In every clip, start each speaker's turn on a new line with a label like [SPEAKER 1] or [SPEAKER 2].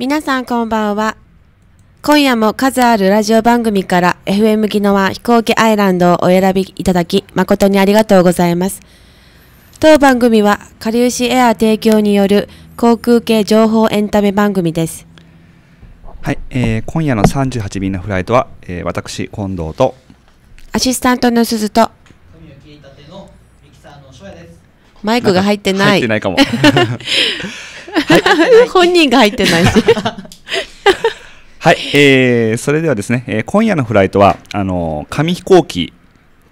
[SPEAKER 1] 皆さんこんばんは。今夜も数あるラジオ番組から FM 技能は飛行機アイランドをお選びいただき誠にありがとうございます。当番組はかりゆしエア提供による航空系情報エンタメ番組です。
[SPEAKER 2] はい、えー、今夜の38便のフライトは、えー、私、近藤と
[SPEAKER 1] アシスタントの鈴とマイクが入ってない。入ってないかも。はい、本人が入ってないし。
[SPEAKER 2] はい、えー、それではですね、えー、今夜のフライトは、あのー、紙飛行機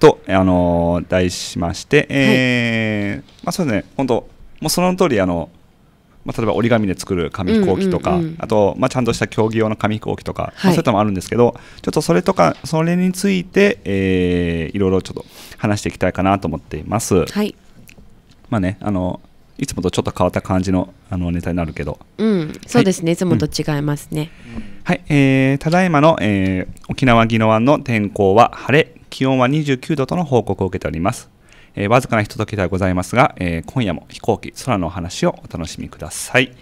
[SPEAKER 2] と、あのー、題しまして、えー、はい、まあそうですね、本当もうその通り、あの、まあ、例えば折り紙で作る紙飛行機とか、あと、まあ、ちゃんとした競技用の紙飛行機とか、はい、そういったのもあるんですけどちょっとそれとかそれについて、えー、いろいろちょっと話していきたいかなと思っています。はいまあね、あのいつもとちょっと変わった感じのあのネタになるけど。
[SPEAKER 1] うん、そうですね、はい、いつもと違いますね。う
[SPEAKER 2] ん、はい、えー、ただいまの、えー、沖縄宜野湾の天候は晴れ、気温は29度との報告を受けております。えー、わずかなひとときではございますが、えー、今夜も飛行機、空のお話をお楽しみください。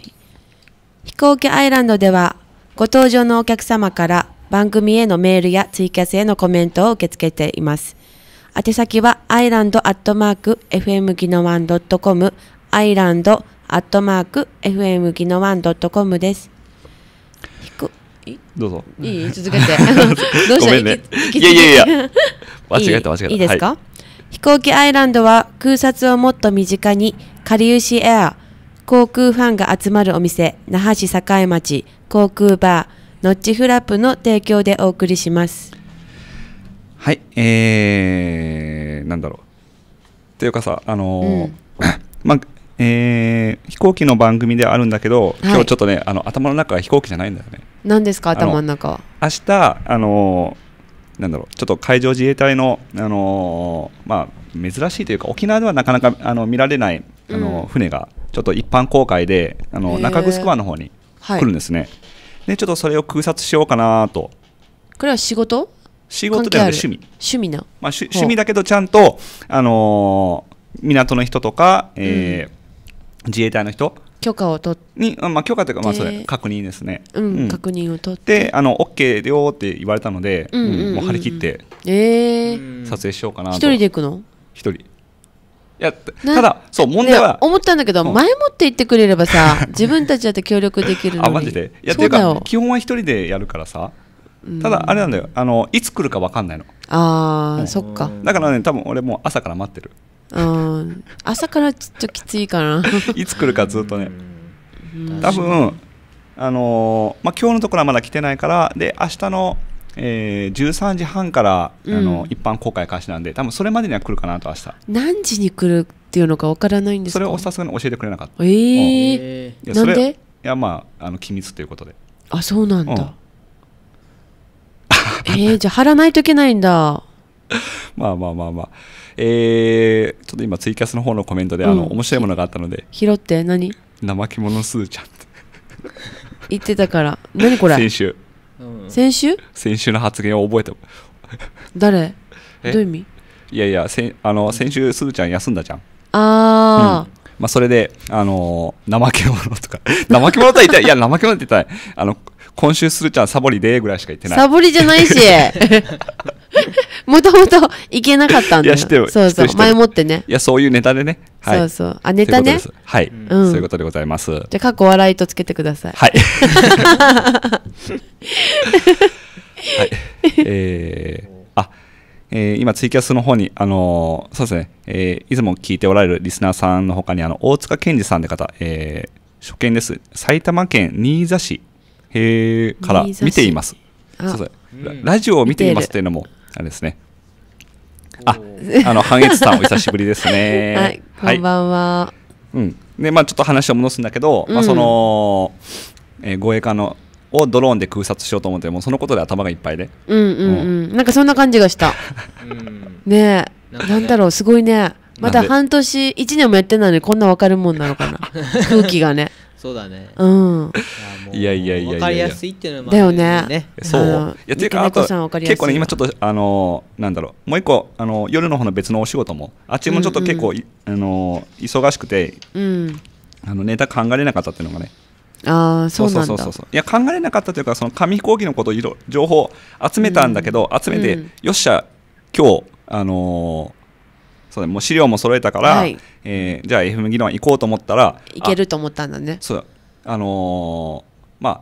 [SPEAKER 1] 飛行機アイランドでは、ご搭乗のお客様から番組へのメールやツイキャスへのコメントを受け付けています。宛先はア island.fmginowan.com アイランドアットマーク f m g i n o w a n c o m です。
[SPEAKER 2] どうぞ。いい続けて。どうした、ね、いやいやいや。間違えた間違えた。いいですか、はい、
[SPEAKER 1] 飛行機アイランドは空撮をもっと身近に、かりゆしエア、航空ファンが集まるお店、那覇市栄町、航空バー、ノッチフラップの提供でお送りします。
[SPEAKER 2] はい、えー、なんだろう。っていうかさ、あのーうん、まあ、えー、飛行機の番組ではあるんだけど、今日ちょっとね、あの頭の中は飛行機じゃないんだよね。
[SPEAKER 1] 何ですか頭の中
[SPEAKER 2] は。明日あのなんだろうちょっと海上自衛隊のあのまあ珍しいというか沖縄ではなかなかあの見られないあの、うん、船がちょっと一般公開であの中城湾の方に来るんですね。はい、でちょっとそれを空撮しようかなと。
[SPEAKER 1] これは仕事？仕事では、趣味。趣味な。
[SPEAKER 2] まあ趣味だけどちゃんとあのー、港の人とか。えー、うん自衛隊の人許可を取に、まあ、許可というか、まあ、それ確認ですね、うん、うん、確認を取ってあの OK よって言われたので、うんうんうんうん、もう張り切って
[SPEAKER 1] え
[SPEAKER 2] 撮影しようかなと、一人で行くの一人いやただそう問題は思
[SPEAKER 1] ったんだけど、うん、前もって言ってくれればさ 自分たちだって協力できるのにあマジでいやっていうか
[SPEAKER 2] 基本は一人でやるからさただあれなんだよあのいつ来るか分かんないの
[SPEAKER 1] ああ、そっかだから
[SPEAKER 2] ね多分俺も朝から待ってる
[SPEAKER 1] うん朝からちょっときついかな
[SPEAKER 2] いつ来るかずっとね多分あのー、まあ、今日のところはまだ来てないからで明日のえー、13時半から、あの、うん、一般公開開始なんで多分それまでには来るかなと明日
[SPEAKER 1] 何時に来るっていうのか分からないん
[SPEAKER 2] ですかそれをさすがに教えてくれなかっ
[SPEAKER 1] たええ
[SPEAKER 2] ー、なんでいやまああの機密ということであそうなんだ、う
[SPEAKER 1] ん、えー、じゃあ貼らないといけないんだ
[SPEAKER 2] まあまあまあまあえー、ちょっと今ツイキャスの方のコメントで、あの、うん面白いものがあったので、
[SPEAKER 1] 拾って何
[SPEAKER 2] 怠け者すずちゃんって
[SPEAKER 1] 言ってたから
[SPEAKER 2] 何これ先週、
[SPEAKER 1] うん先週
[SPEAKER 2] 先週の発言を覚えて、誰どういう意味いやいや、せんあの先週すずちゃん休んだじゃん。
[SPEAKER 1] ああ、
[SPEAKER 2] まあ、それで、あのー怠け者とか、怠け者とは言ったい、いや、怠け者って言ったい、あの、今週するちゃんサボりで、ぐらいしか言ってない。サボりじゃないし
[SPEAKER 1] もともといけなかったんだよ。いや、知ってるそうそうて前もってね。
[SPEAKER 2] いや、そういうネタでね。はい、そうそう。あ、ネタね。というですはい、うんそういうことでございます。じゃあ、
[SPEAKER 1] 過去笑いとつけてください。い。は
[SPEAKER 2] い。えー、あ、えー今ツイキャスの方に、あのーそうですね、えーいつも聞いておられるリスナーさんの他に、あの、大塚健二さんで方、えー初見です。埼玉県新座市、えーから見ています。そうラジオを見ていますっていうのも、あれですね。
[SPEAKER 1] あ、あの、半月さんお久し
[SPEAKER 2] ぶりですね。はい、こん
[SPEAKER 1] ばんは。
[SPEAKER 2] うん。で、まあちょっと話を戻すんだけど、うん、まあその、えー、護衛艦のをドローンで空撮しようと思ってもそのことで頭がいっぱいで
[SPEAKER 1] うんうんうん、うん、なんかそんな感じがしたねえなん、だろうすごいねまだ半年1年もやってないのにこんな分かるもんなのかな 空気がねそうだねうん
[SPEAKER 2] いやいやいやいや分かりやすいっていうのもよねだよねそうやってるから、あと結構ね今ちょっとあのなんだろうもう一個あの夜の方の別のお仕事もあっちもちょっと結構、うあの忙しくて、うん、あのネタ考えれなかったっていうのがね
[SPEAKER 1] ああ、そうそうそうそう
[SPEAKER 2] いや考えれなかったというかその紙飛行機のこといろ情報集めたんだけど、集めて、よっしゃ今日あのそうもう資料も揃えたから、はい、えー、じゃあ FM 議論行こうと思ったら行けると思ったんだねそうあのー、まあ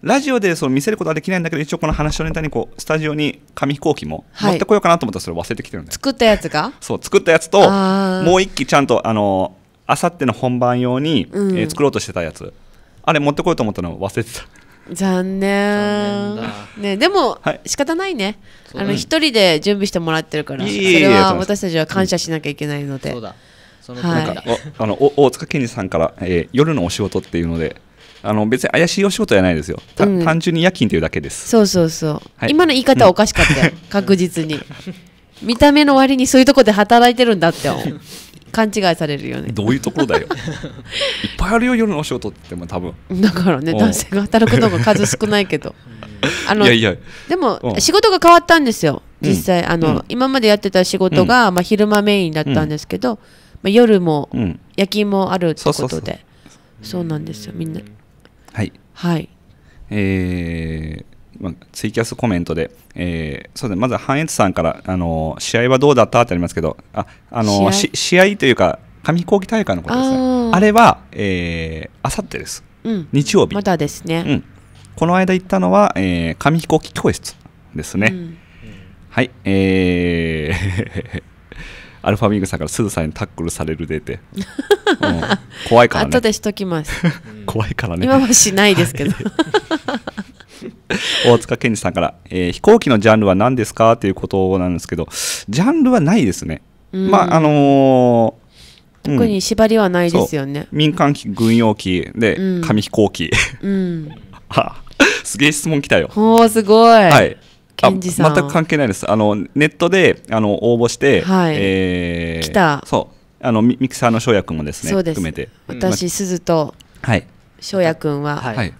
[SPEAKER 2] ラジオでその見せることはできないんだけど一応この話のネタにこうスタジオに紙飛行機も持ってこようかなと思ったらそれ忘れてきてるんで、はい、
[SPEAKER 1] 作ったやつが
[SPEAKER 2] そう作ったやつともう一機ちゃんとあのあさっての本番用に、えー、作ろうとしてたやつあれ持ってこようと思ったの忘れてた
[SPEAKER 1] 残念ね、でも、はい、仕方ないねあの一、人で準備してもらってるからそれは私たちは感謝しなきゃいけないので、はい、
[SPEAKER 2] あの大塚健二さんから、えー、夜のお仕事っていうのであの別に怪しいお仕事じゃないですよ、うん、単純に夜勤というだけですそうそうそう、はい、今の言い方はおかしかったよ
[SPEAKER 1] 確実に見た目の割にそういうとこで働いてるんだって勘違いされるよねど
[SPEAKER 2] ういうところだよ いっぱいあるよ夜のお仕事ってっても多分だからね男性が働くのが数少
[SPEAKER 1] ないけどあのいやいや
[SPEAKER 2] でも仕事
[SPEAKER 1] が変わったんですよ実際、うん、あの、うん、今までやってた仕事が、うん、まあ、昼間メインだったんですけど、まあ、夜も、夜勤もあるってことでそうなんですよみんなはいはい
[SPEAKER 2] えー、まあ、ツイキャスコメントで、えー、そうですね、まず半越さんから、あのー、試合はどうだったってありますけど、あ、あのー、試合試合というか、紙飛行機大会のことですね。あれは、えあさってです。うん、日曜日。まだですね。うん、この間行ったのは、えー、紙飛行機教室ですね。うん、はい、えー アルファミングさんからすずさんにタックルされるでって、うん、怖いからね後でしと
[SPEAKER 1] きます
[SPEAKER 2] 怖いからね今は
[SPEAKER 1] しないですけど、は い
[SPEAKER 2] 大塚健二さんから、えー、飛行機のジャンルは何ですかということなんですけどジャンルはないですね、まああのー、特に
[SPEAKER 1] 縛りはないですよね、うん、
[SPEAKER 2] 民間機軍用機で、うん、紙飛行機、うん、すげえ質問来たよおお、
[SPEAKER 3] すごい、はい
[SPEAKER 2] 全く関係ないですあのネットであの応募して、はいえー、来たそうあのミキサーの翔也君もですねそうです含めて私、
[SPEAKER 1] 鈴と、はい、翔也君は、はい、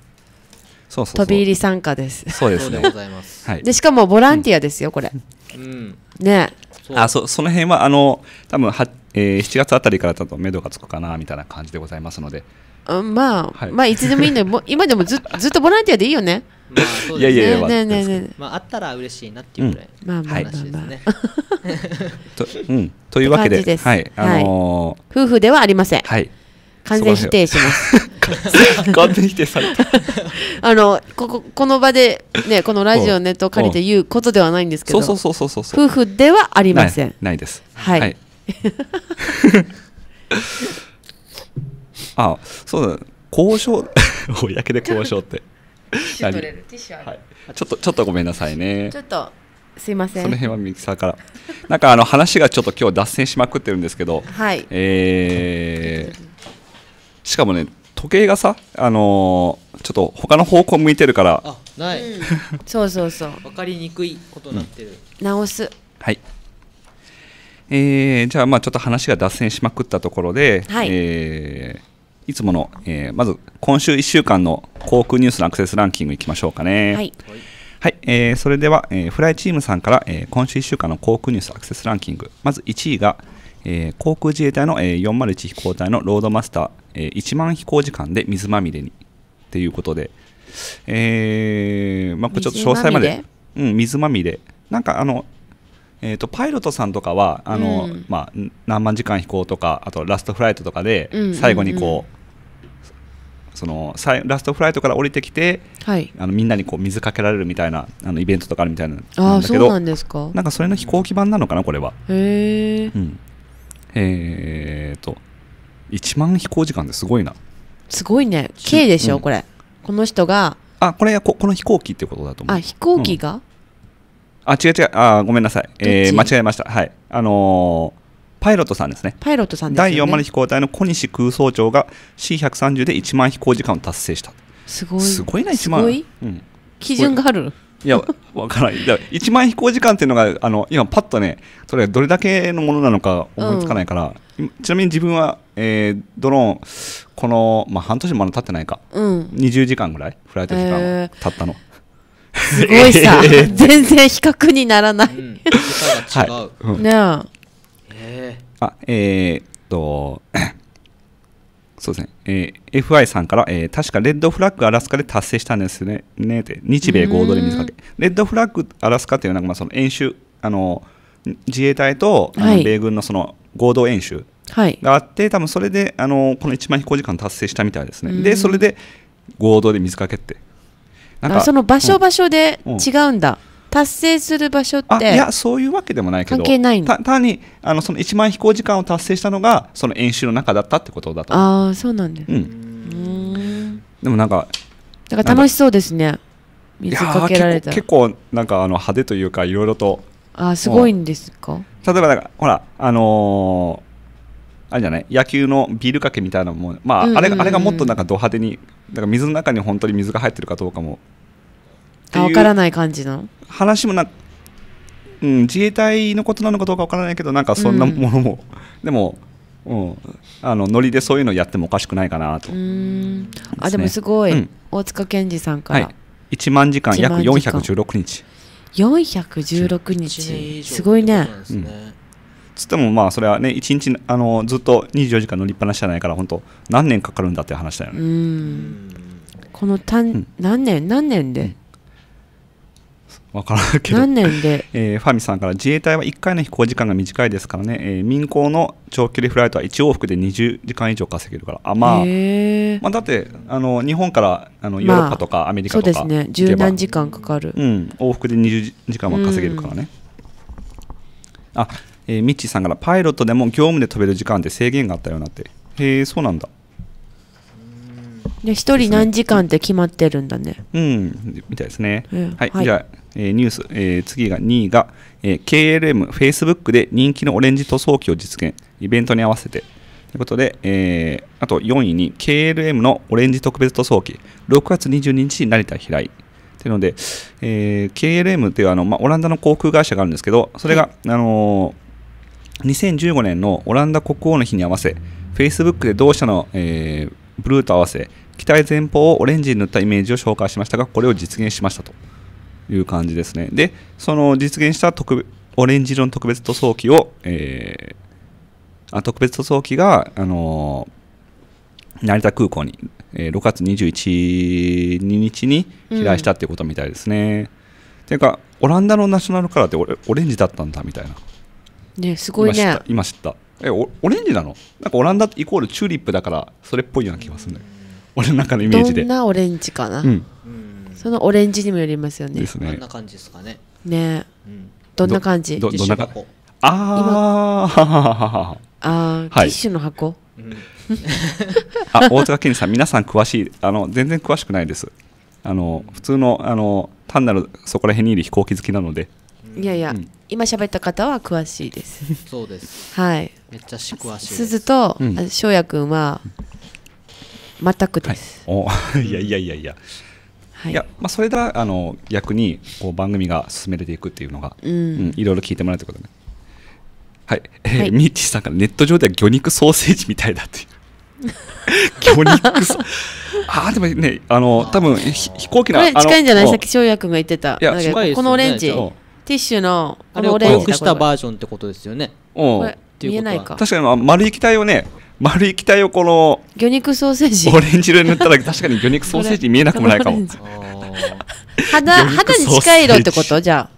[SPEAKER 1] そうそうそう飛び入り参加ですそうですねはい、でしかもボランティアですよ、これ、うん、ね
[SPEAKER 2] あそその辺はあの多分は、えー、7月あたりからちょっと目処がつくかなみたいな感じでございますので、うん、まあ、はい、まあいつでもいい
[SPEAKER 1] の、だよ今でもず ずっとボランティアでいいよね
[SPEAKER 2] まあね、いやいやいや、ねねね、まあ、あったら嬉しいなっていうぐらい、うん、まあまあ、話ですね。と、うん、というわけで、ではい、あのーはい、夫婦ではあ
[SPEAKER 1] りません。はい、完全否定します
[SPEAKER 2] 完全否定された
[SPEAKER 1] あのこここの場でねこのラジオネットを借りて言うことではないんですけど、そうそうそうそうそう夫婦ではありませんないですはい、
[SPEAKER 2] あそうだ交渉公やけで交渉ってはい、ちょ
[SPEAKER 1] っ
[SPEAKER 2] とちょっとごめんなさいねちょ
[SPEAKER 1] っとすいませんその辺
[SPEAKER 2] はミキサーからなんかあの話がちょっと今日脱線しまくってるんですけどはいえーしかもね時計がさあのーちょっと他の方向向いてるからあ
[SPEAKER 3] ない、
[SPEAKER 1] そうそうそう分かりにくいことになってる、直す
[SPEAKER 2] はいえーじゃあまあちょっと話が脱線しまくったところで、はいえーいつもの、えーまず今週1週間の航空ニュースのアクセスランキングいきましょうかねはいはいえーそれでは、えーフライチームさんから、えー今週1週間の航空ニュースアクセスランキングまず1位が、えー、航空自衛隊の、えー、401飛行隊のロードマスター、えー、1万飛行時間で水まみれにということで、えーまあ、ちょっと詳細までうん、水まみれなんかあの、えーと、パイロットさんとかはあの、うん、まあ、何万時間飛行とかあとラストフライトとかで最後にこううんうんうんそのラストフライトから降りてきて、はい、あのみんなにこう水かけられるみたいなあのイベントとかあるみたいなんあなんですかなんかそれの飛行機版なのかなこれは
[SPEAKER 1] へえ、
[SPEAKER 2] うん、えーと、1万飛行時間ってすごいな。
[SPEAKER 1] すごいね。K でしょ、うん、これ。この人が。
[SPEAKER 2] あ、これこ、この飛行機ってことだと思う。
[SPEAKER 1] あ、飛行機が、うん、
[SPEAKER 2] あ、違う違う。あ、ごめんなさい。えー、間違えました。はい。あのー、パイロットさんですね。パ
[SPEAKER 1] イロットさん、ね、第4丸飛
[SPEAKER 2] 行隊の小西空総長が C130 で1万飛行時間を達成した。すごい。すごいな、1万。すごい、うん、基準がある。いや、わからない。1万飛行時間っていうのが、あの、今パッとね、それどれだけのものなのか思いつかないから、うん、ちなみに自分は、えー、ドローン、この、まあ、半年もまだ経ってないか、うん、20時間ぐらい、フライト時間、経ったの。すごいさ、全然比
[SPEAKER 1] 較にならない。うん、
[SPEAKER 2] はい、うん、ねえ。あ、えー、っと、そうですね、えー、FI さんから、えー、確かレッドフラッグアラスカで達成したんですねねって日米合同で水かけレッドフラッグアラスカっていうのはまあその演習あの自衛隊とあの、米軍のその合同演習があって、はい、多分それであのこの1万飛行時間達成したみたいですね、でそれで合同で水かけってなんかその場所
[SPEAKER 1] 場所で違うんだ、うんうん達成する場所っていやそういうわけ
[SPEAKER 2] でもないけど関係ないの単にあのその1万飛行時間を達成したのがその演習の中だったってことだと
[SPEAKER 1] ああそうなんだ、ね、うん、
[SPEAKER 2] でもなんかなんか楽し
[SPEAKER 1] そうですね水かけられた結
[SPEAKER 2] 構なんかあの派手というかいろいろとあすごいんですか例えばなんかほらあのーあれじゃない野球のビールかけみたいなもん、まあ、あれあれがもっとなんかド派手にだから水の中に本当に水が入ってるかどうかもていうわからない感じの話もなうん、自衛隊のことなのかどうかわからないけどなんかそんなものも、うん、でも、うん、あのノリでそういうのやってもおかしくないかなと、ね、あでもすごい、うん、
[SPEAKER 1] 大塚健二さんから、は
[SPEAKER 2] い、1万時間約416日
[SPEAKER 1] 416日すごいね、
[SPEAKER 2] つってもまあそれはね1日あのずっと24時間乗りっぱなしじゃないから本当何年かかるんだっていう話だよ
[SPEAKER 1] ねこのたん、何年何年で、
[SPEAKER 2] 分からんけど何年で、えー、ファミさんから自衛隊は1回の飛行時間が短いですからね、えー、民航の長距離フライトは1往復で20時間以上稼げるからあ、まあ、まあだってあの日本からあのヨーロッパとかアメリカとか、まあ、そうですね十何時間かかる、うん、往復で20時間は稼げるからね、うん、あえー、ミッチーさんからパイロットでも業務で飛べる時間って制限があったようなってへえそうなんだ
[SPEAKER 1] で1人何時間って決まってるんだね
[SPEAKER 2] うんみたいですね、はい、はい、じゃあえー、ニュース、えー、次が2位が、えー、KLM、Facebook で人気のオレンジ塗装機を実現、イベントに合わせて。ということで、えー、あと4位に KLM のオレンジ特別塗装機、6月22日に成田飛来。というので、えー、KLM というあの、まあ、オランダの航空会社があるんですけど、それが、あのー、2015年のオランダ国王の日に合わせ、Facebook で同社の、えー、ブルーと合わせ、機体前方をオレンジに塗ったイメージを紹介しましたが、これを実現しましたと。いう感じですね。で、その実現した特オレンジ色の特別塗装機を、えー、あ特別塗装機が、あのー、成田空港に、えー、6月21日に飛来したっていうことみたいですね。うん、ていうか、オランダのナショナルカラーってオレオレンジだったんだみたいな。
[SPEAKER 1] ね、すごいね。
[SPEAKER 2] 今知った。えオレンジなのなんかオランダイコールチューリップだからそれっぽいような気がするんだけど俺の中のイメージでどんなオ
[SPEAKER 1] レンジかな、うん、そのオレンジにもよりますよねですね
[SPEAKER 2] んな
[SPEAKER 3] 感じですかねね、うん、どんな
[SPEAKER 1] 感じどどんな感
[SPEAKER 3] あ
[SPEAKER 2] あ
[SPEAKER 1] ああ、ティッシュの箱、うん、
[SPEAKER 2] あ大塚健さん皆さん詳しいあの全然詳しくないですあの普通のあの単なるそこら辺にいる飛行機好きなので
[SPEAKER 1] いやいや、うん、今喋った方は詳しいです。そうです。はい。めっちゃし詳しいす。ずと、うん、翔也君は全くです。
[SPEAKER 2] はい、お、いやいやいやいや。はい、いや、まあ、それであの逆にこう番組が進めれていくっていうのが、うん、うん、いろいろ聞いてもらうということねはい、えー、はい、ミッチさんからネット上では魚肉ソーセージみたいだっていう 魚肉ソああでもねあの多分飛行機の近いんじゃないさっ
[SPEAKER 1] き翔也君が言ってたいやこのオレンジ、ティッシュのあれを濃したバ
[SPEAKER 2] ージョンってことですよねうん見えないか確かに丸い液体をね丸い機体をこの
[SPEAKER 1] 魚肉ソーセージオレンジ色に塗ったら確かに魚肉ソーセージ見えなくもないかも 肌肌
[SPEAKER 2] に近い色ってことじゃ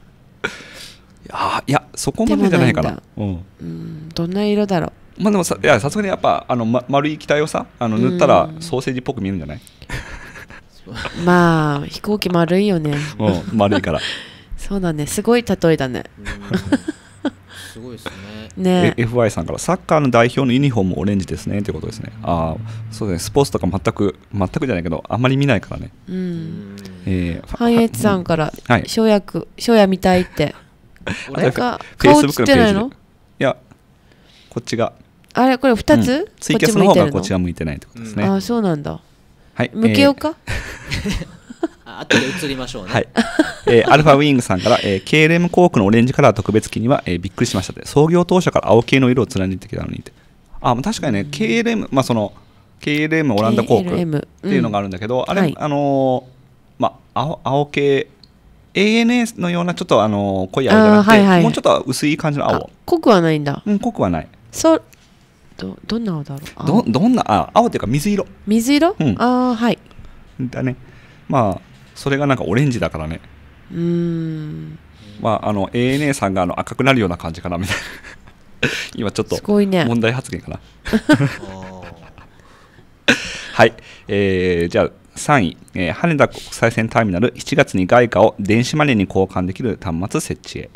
[SPEAKER 2] あいやそこまでじゃないかなうん、うん、どんな色だろうまあでもさいやさすがにやっぱあの、ま、丸い機体をさあの塗ったらソーセージっぽく見えるんじゃない
[SPEAKER 1] まあ飛行機丸いよねうん丸いから そうだねすごい例えだね
[SPEAKER 3] すごいです
[SPEAKER 2] ねね FY さんからサッカーの代表のユニフォームオレンジですねということですねあそうですねスポーツとか全く全くじゃないけどあんまり見ないからね
[SPEAKER 1] うん
[SPEAKER 2] えー、ハンエさんから「翔
[SPEAKER 1] 也、はい、見たい」って あれか顔映ってないの
[SPEAKER 2] いやこっちがあれこれ2つ、うん、ツイキャスの方がこっちが向いてないってことですね、うん、あそうなんだはい向けよう
[SPEAKER 1] か、えー
[SPEAKER 3] 後で移りましょうね。はい。
[SPEAKER 2] えー、アルファウィングさんから、えー、KLM コークのオレンジカラー特別機には、えー、びっくりしましたって。創業当初から青系の色を貫いてきたのにって。あ、確かにね、KLM、まあその、KLM オランダコークっていうのがあるんだけど、うん、あれ、はい、あのー、まあ青、青系、a n a のようなちょっとあの濃い青じゃなくて、はいはい、もうちょっと薄い感じの青。濃くはないんだ。うん、濃くはない。そうどどんな青だろうどどんなあ青っていうか水色
[SPEAKER 1] 水色、うん、ああはい
[SPEAKER 2] だねまあそれがなんかオレンジだからね
[SPEAKER 3] うん
[SPEAKER 2] まああの ANA さんがあの赤くなるような感じかなみたいな 今ちょっと問題発言かな はいえー、じゃあ3位、えー、羽田国際線ターミナル7月に外貨を電子マネーに交換できる端末設置へ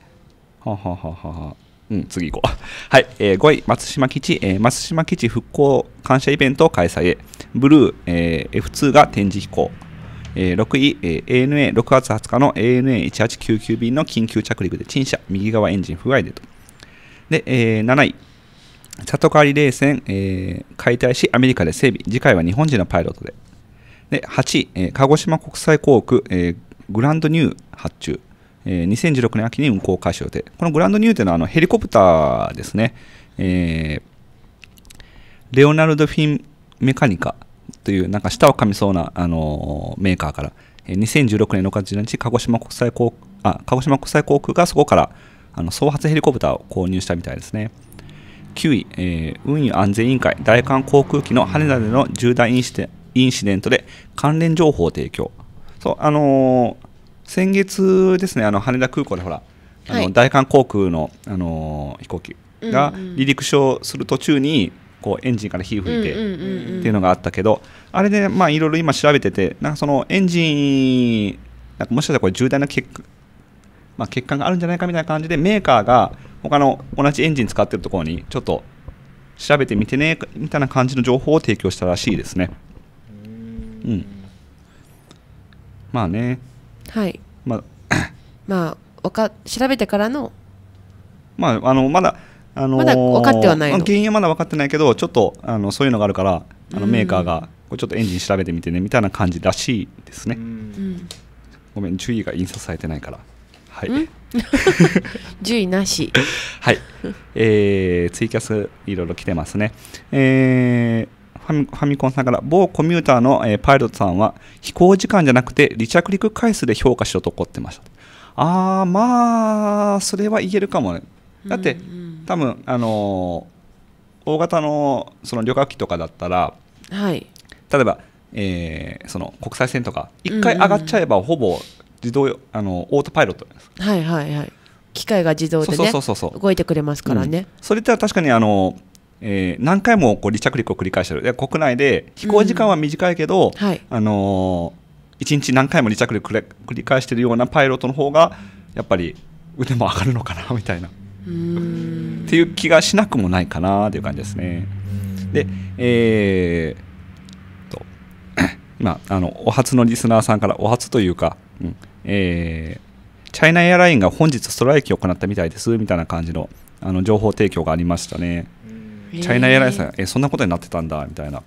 [SPEAKER 2] ははははうん、次行こう。はい、えー、5位、松島基地、えー、松島基地復興感謝イベントを開催へ。ブルー、えー、F2 が展示飛行。えー、6位、えー、ANA、6月20日の ANA1899 便の緊急着陸で陳謝、右側エンジン不具合でと。で、えー、7位、里帰り冷戦、えー、解体しアメリカで整備、次回は日本人のパイロットで。で、8位、えー、鹿児島国際航空、えー、グランドニュー発注、えー、2016年秋に運航開始予定。このグランドニューというのはあのヘリコプターですね、えー、レオナルド・フィン・メカニカという、なんか舌を噛みそうな、あのメーカーから、2016年6月1日、鹿児島国際航あ鹿児島国際航空がそこからあの創発ヘリコプターを購入したみたいですね。9位、えー、運輸安全委員会、大韓航空機の羽田での重大インシデントで関連情報を提供。そう、あのー、先月ですね、あの羽田空港でほら、あの、はい、大韓航空の、あのー、飛行機が離陸しする途中に、こうエンジンから火吹いてって
[SPEAKER 3] いう
[SPEAKER 2] のがあったけどあれでまあいろいろ今調べててなんかそのエンジンなんかもしかしたらこれ重大な欠陥、まあ、欠陥があるんじゃないかみたいな感じでメーカーが他の同じエンジン使ってるところにちょっと調べてみてねみたいな感じの情報を提供したらしいですね。うん、まあね。はい。まあ
[SPEAKER 1] まあ、わか調べてからの。
[SPEAKER 2] まああのまだあのー、まだ分かってはない原因はまだ分かってないけどちょっとあのそういうのがあるからあのメーカーがこちょっとエンジン調べてみてねみたいな感じらしいですね、うん、ごめん注意が印刷されてないからはい
[SPEAKER 1] 注意なし
[SPEAKER 2] はい、えー、ツイキャスいろいろ来てますねえーファミコンさんから某コミューターの、えー、パイロットさんは飛行時間じゃなくて離着陸回数で評価しろと怒ってましたああまあそれは言えるかもねだって、うんうん多分あのー、大型のその旅客機とかだったら、はい、例えば、えー、その国際線とか1回上がっちゃえばほぼ自動、あのオートパイロットです
[SPEAKER 1] はいはいはい機械が自動で、ね、動いてくれますからね、うん、
[SPEAKER 2] それって確かにあのーえー、何回もこう離着陸を繰り返してるで国内で飛行時間は短いけど、うんはい、あのー、1日何回も離着陸繰り返してるようなパイロットの方がやっぱり腕も上がるのかなみたいな。うんっていう気がしなくもないかなという感じですね。で、えー、と、今、あの、お初のリスナーさんから、お初というか、うん、えー、チャイナエアラインが本日ストライキを行ったみたいです、みたいな感じの、あの、情報提供がありましたね。チャイナエアラインさん、えー、そんなことになってたんだ、みたいな。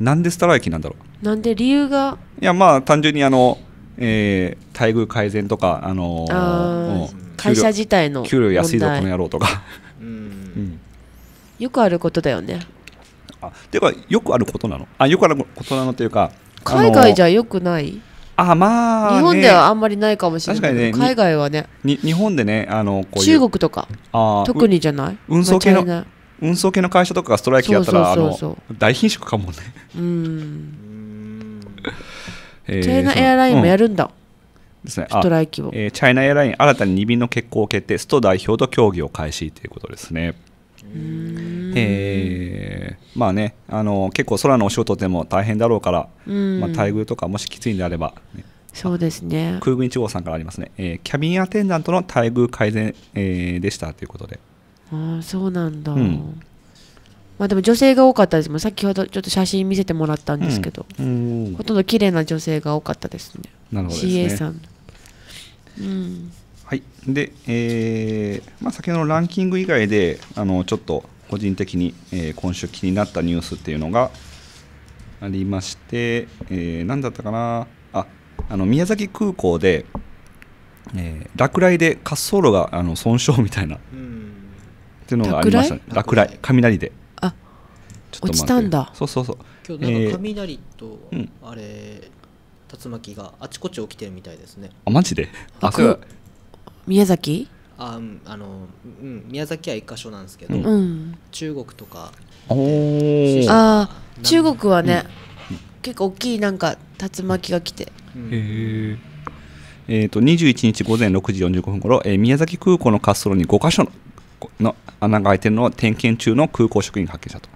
[SPEAKER 2] なんでストライキなんだろ
[SPEAKER 1] うなんで理由が
[SPEAKER 2] いやまあ単純にあの、えー、待遇改善とかあのー、会社自体の給料安いぞこの野郎とかうん、
[SPEAKER 1] よくあることだよね
[SPEAKER 2] あていうかよくあることなのあよくあることなのというか海外じ
[SPEAKER 1] ゃよくない
[SPEAKER 2] あまあ、ね、日本ではあ
[SPEAKER 1] んまりないかもしれない、ね、海外はね
[SPEAKER 2] 日本でねあの中国とか特にじゃない運送系の運送系の会社とかがストライキやったら大品種かもね
[SPEAKER 3] うん
[SPEAKER 2] チャイナエアラインもやるんだ、ですね。ストライキを。えー、チャイナエアライン、新たに2便の欠航を決定、スト代表と協議を開始ということですね。えー、まあねあの結構空のお仕事でも大変だろうから、まあ、待遇とかもしきついんであれば、ね、
[SPEAKER 1] そうですね
[SPEAKER 2] 空軍1号さんからありますね、えー、キャビンアテンダントの待遇改善、えー、でしたということで
[SPEAKER 1] ああそうなんだ、うん、まあ、でも女性が多かったですもん先ほどちょっと写真見せてもらったんですけど、うん、ほとんど綺麗な女性が多かったですねなるほど、ね、CA さん
[SPEAKER 3] うん、
[SPEAKER 2] はい、で、えーまあ、先ほどのランキング以外であのちょっと個人的に、えー、今週気になったニュースっていうのがありまして、えー、何だったかなああの宮崎空港で、えー、落雷で滑走路があの損傷みたいな、うん、っていうのがありました、ね、落雷雷で。あ落ちたんだそうそうそう今日なんか雷と、
[SPEAKER 3] あれ、うん竜巻があちこち起きてるみたいですね
[SPEAKER 2] あマジであそ
[SPEAKER 3] 宮崎ああの、うん、宮崎は一箇所なんですけど、うん、中国とか
[SPEAKER 2] あ中国
[SPEAKER 3] はね、うん、結構大きいなんか竜巻が来て、
[SPEAKER 2] うん、えーと、と21日午前6時45分ごろ、えー、宮崎空港の滑走路に5箇所の穴が開いてるのを点検中の空港職員が発見したと。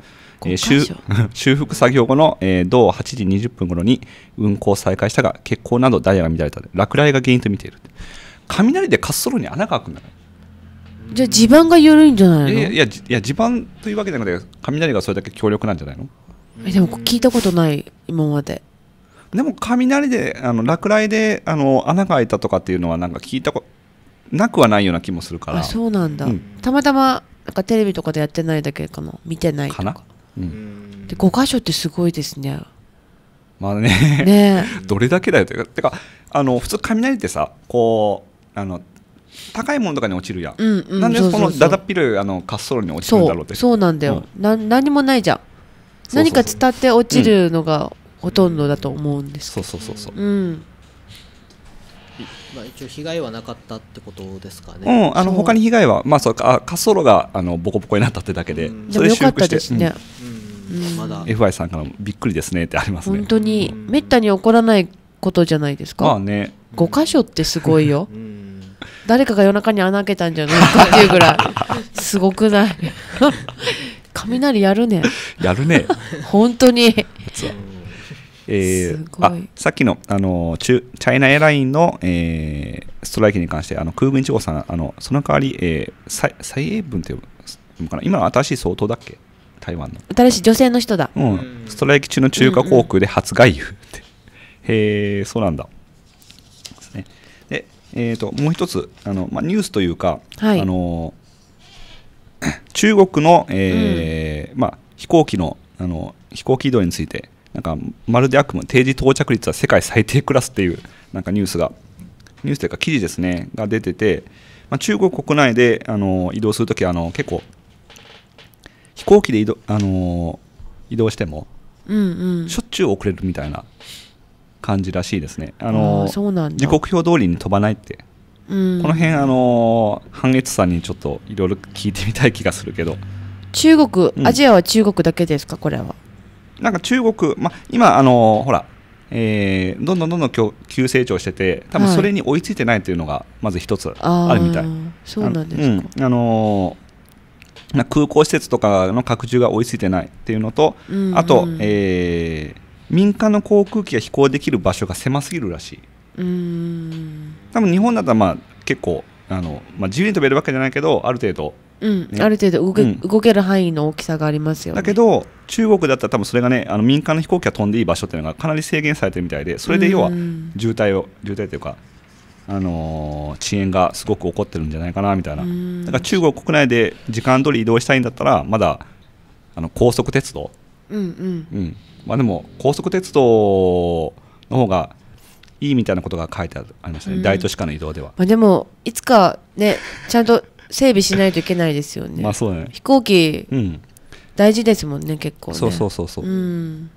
[SPEAKER 2] えー、修 修復作業後の、えー、同8時20分頃に運行再開したが欠航などダイヤが乱れた落雷が原因と見ている雷で滑走路に穴が開くんだ
[SPEAKER 1] じゃあ地盤が緩いん
[SPEAKER 2] じゃないのいやいやいや地盤というわけじゃなくて雷がそれだけ強力なんじゃないのえでも聞いたことない今まででも雷であの落雷であの穴が開いたとかっていうのはなんか聞いたことなくはないような気もするからそうなんだ、うん、
[SPEAKER 1] たまたまなんかテレビとかでやってないだけかな見てないかなうん、で5箇所ってすごいですね。
[SPEAKER 2] まあねね どれだけだよというかてかあの普通雷ってさこうあの高いものとかに落ちるやん、うんうん、なんでこのだだっぴるあの滑走路に落ちるんだろうってそうなんだよ、
[SPEAKER 1] うん、な何もないじゃん何か伝って落
[SPEAKER 2] ちるのがほとんどだと思うんですそうそうそうそう、う
[SPEAKER 3] んまあ、一応被害はなかったってことですかね。うん、あの他に
[SPEAKER 2] 被害は、まあ、そうか、滑走路があのボコボコになったってだけで、うん、それ修復して。ね、うんうん、まだ FI さんからもびっくりですねってありますね。
[SPEAKER 1] 本当に、めったに起こらないことじゃないですか。まあ
[SPEAKER 2] ね、五箇所ってすごいよ。
[SPEAKER 1] 誰かが夜中に穴開けたんじゃないかっていうぐらい、すごくない 雷やるね。やるね。本当に。
[SPEAKER 2] えー、あさっきのあの中チャイナエアラインの、えー、ストライキに関してあの空軍1号さんあのその代わり、えー、蔡英文ってうのかな今新しい総統だっけ台湾の
[SPEAKER 1] 新しい女性の人だ、うん、
[SPEAKER 2] ストライキ中の中華航空で初外遊って、うんうん、へえそうなんだでえーと、もう一つあの、まあ、ニュースというか、はい、あの中国の、えー、うん、まあ、飛行機のあの飛行機移動についてなんかまるで悪夢定時到着率は世界最低クラスっていうなんかニュースがニュースというか記事ですねが出てて、まあ、中国国内であの移動するときはあの結構飛行機で移動,、あの移動しても、しょっちゅう遅れるみたいな感じらしいですねあの時刻表通りに飛ばないって、うん、この辺あの半月さんにちょっといろいろ聞いてみたい気がするけど
[SPEAKER 1] 中国、うん、アジアは中国だけですかこれは
[SPEAKER 2] なんか中国、まあ、今あのほらえー、どんどんどんどん急成長してて多分それに追いついてないというのがまず一つあるみたい、はい、そうなんですか、うん、あのー、空港施設とかの拡充が追いついてないっていうのと、うんうん、あと、えー、民間の航空機が飛行できる場所が狭すぎるらしい
[SPEAKER 3] うん
[SPEAKER 2] 多分日本だったらまあ結構あの、まあ、自由に飛べるわけじゃないけどある程度うん、ね、ある程度動けうん、
[SPEAKER 1] 動ける範囲の大きさがありますよ、ね、だ
[SPEAKER 2] けど中国だったら多分それがねあの民間の飛行機が飛んでいい場所っていうのがかなり制限されてるみたいでそれで要は渋滞を渋滞というか、あのー、遅延がすごく起こってるんじゃないかなみたいなだから中国国内で時間通り移動したいんだったらまだあの高速鉄道、
[SPEAKER 3] うんうんう
[SPEAKER 2] ん、まあ、でも高速鉄道の方がいいみたいなことが書いてありましたね、大都市間の移動では。
[SPEAKER 1] まあ、でもいつかねちゃんと整備しないといけないですよね。まあそうね。飛行機、うん、大事ですもんね結構ね。そうそうそうそう。うん、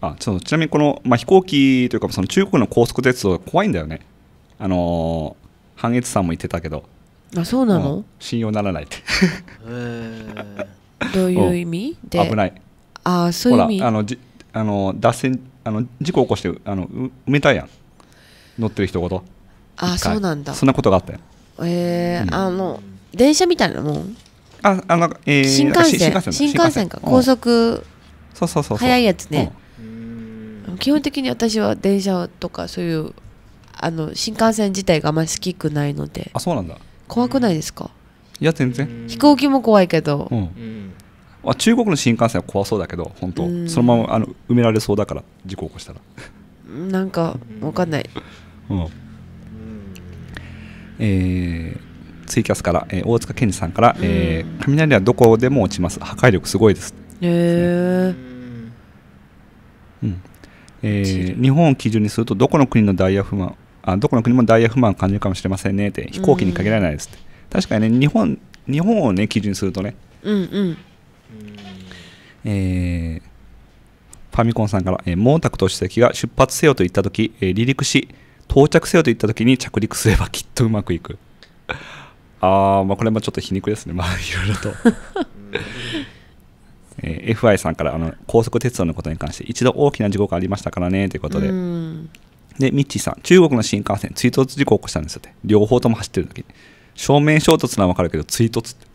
[SPEAKER 2] あちょちなみにこのまあ飛行機というかその中国の高速鉄道怖いんだよね。あのー、半月さんも言ってたけど。
[SPEAKER 1] あそうなの？
[SPEAKER 2] 信用ならないって
[SPEAKER 3] どういう意味で？危ない。
[SPEAKER 2] あそういう意味。あのじあの脱線あの事故起こしてあの埋めたいやん乗ってる人ごと。あそうなんだそんなことがあったよ
[SPEAKER 1] ええーうん、あの電車みたいなもん
[SPEAKER 2] ああの、えー、新幹線新幹線か高速そうそうそう早いやつね、
[SPEAKER 1] 基本的に私は電車とかそういうあの新幹線自体があまり好きくないのであそうなんだ怖くないですか
[SPEAKER 2] いや全然
[SPEAKER 1] 飛行機も怖いけど、うん、
[SPEAKER 2] あ中国の新幹線は怖そうだけど本当、うん、そのままあの埋められそうだから事故起こしたら
[SPEAKER 1] なんかわかんない、
[SPEAKER 2] うんえー、ツイキャスから、えー、大塚健二さんから、うん、えー、雷はどこでも落ちます破壊力すごいです」
[SPEAKER 1] へえー、
[SPEAKER 2] うんえー、日本を基準にするとどこの国のダイヤ不満あどこの国もダイヤ不満を感じるかもしれませんねって飛行機に限らないですって、うん、確かにね日本日本をね基準にするとねうんうんえー、ファミコンさんから、えー、毛沢東主席が出発せよと言った時、えー、離陸し到着せよと言った時に着陸すればきっとうまくいく ああまあこれもちょっと皮肉ですねまあ いろいろとえー、FI さんからあの高速鉄道のことに関して一度大きな事故がありましたからねということで、でミッチーさん中国の新幹線追突事故を起こしたんですよって両方とも走ってる時に正面衝突なら分かるけど追突って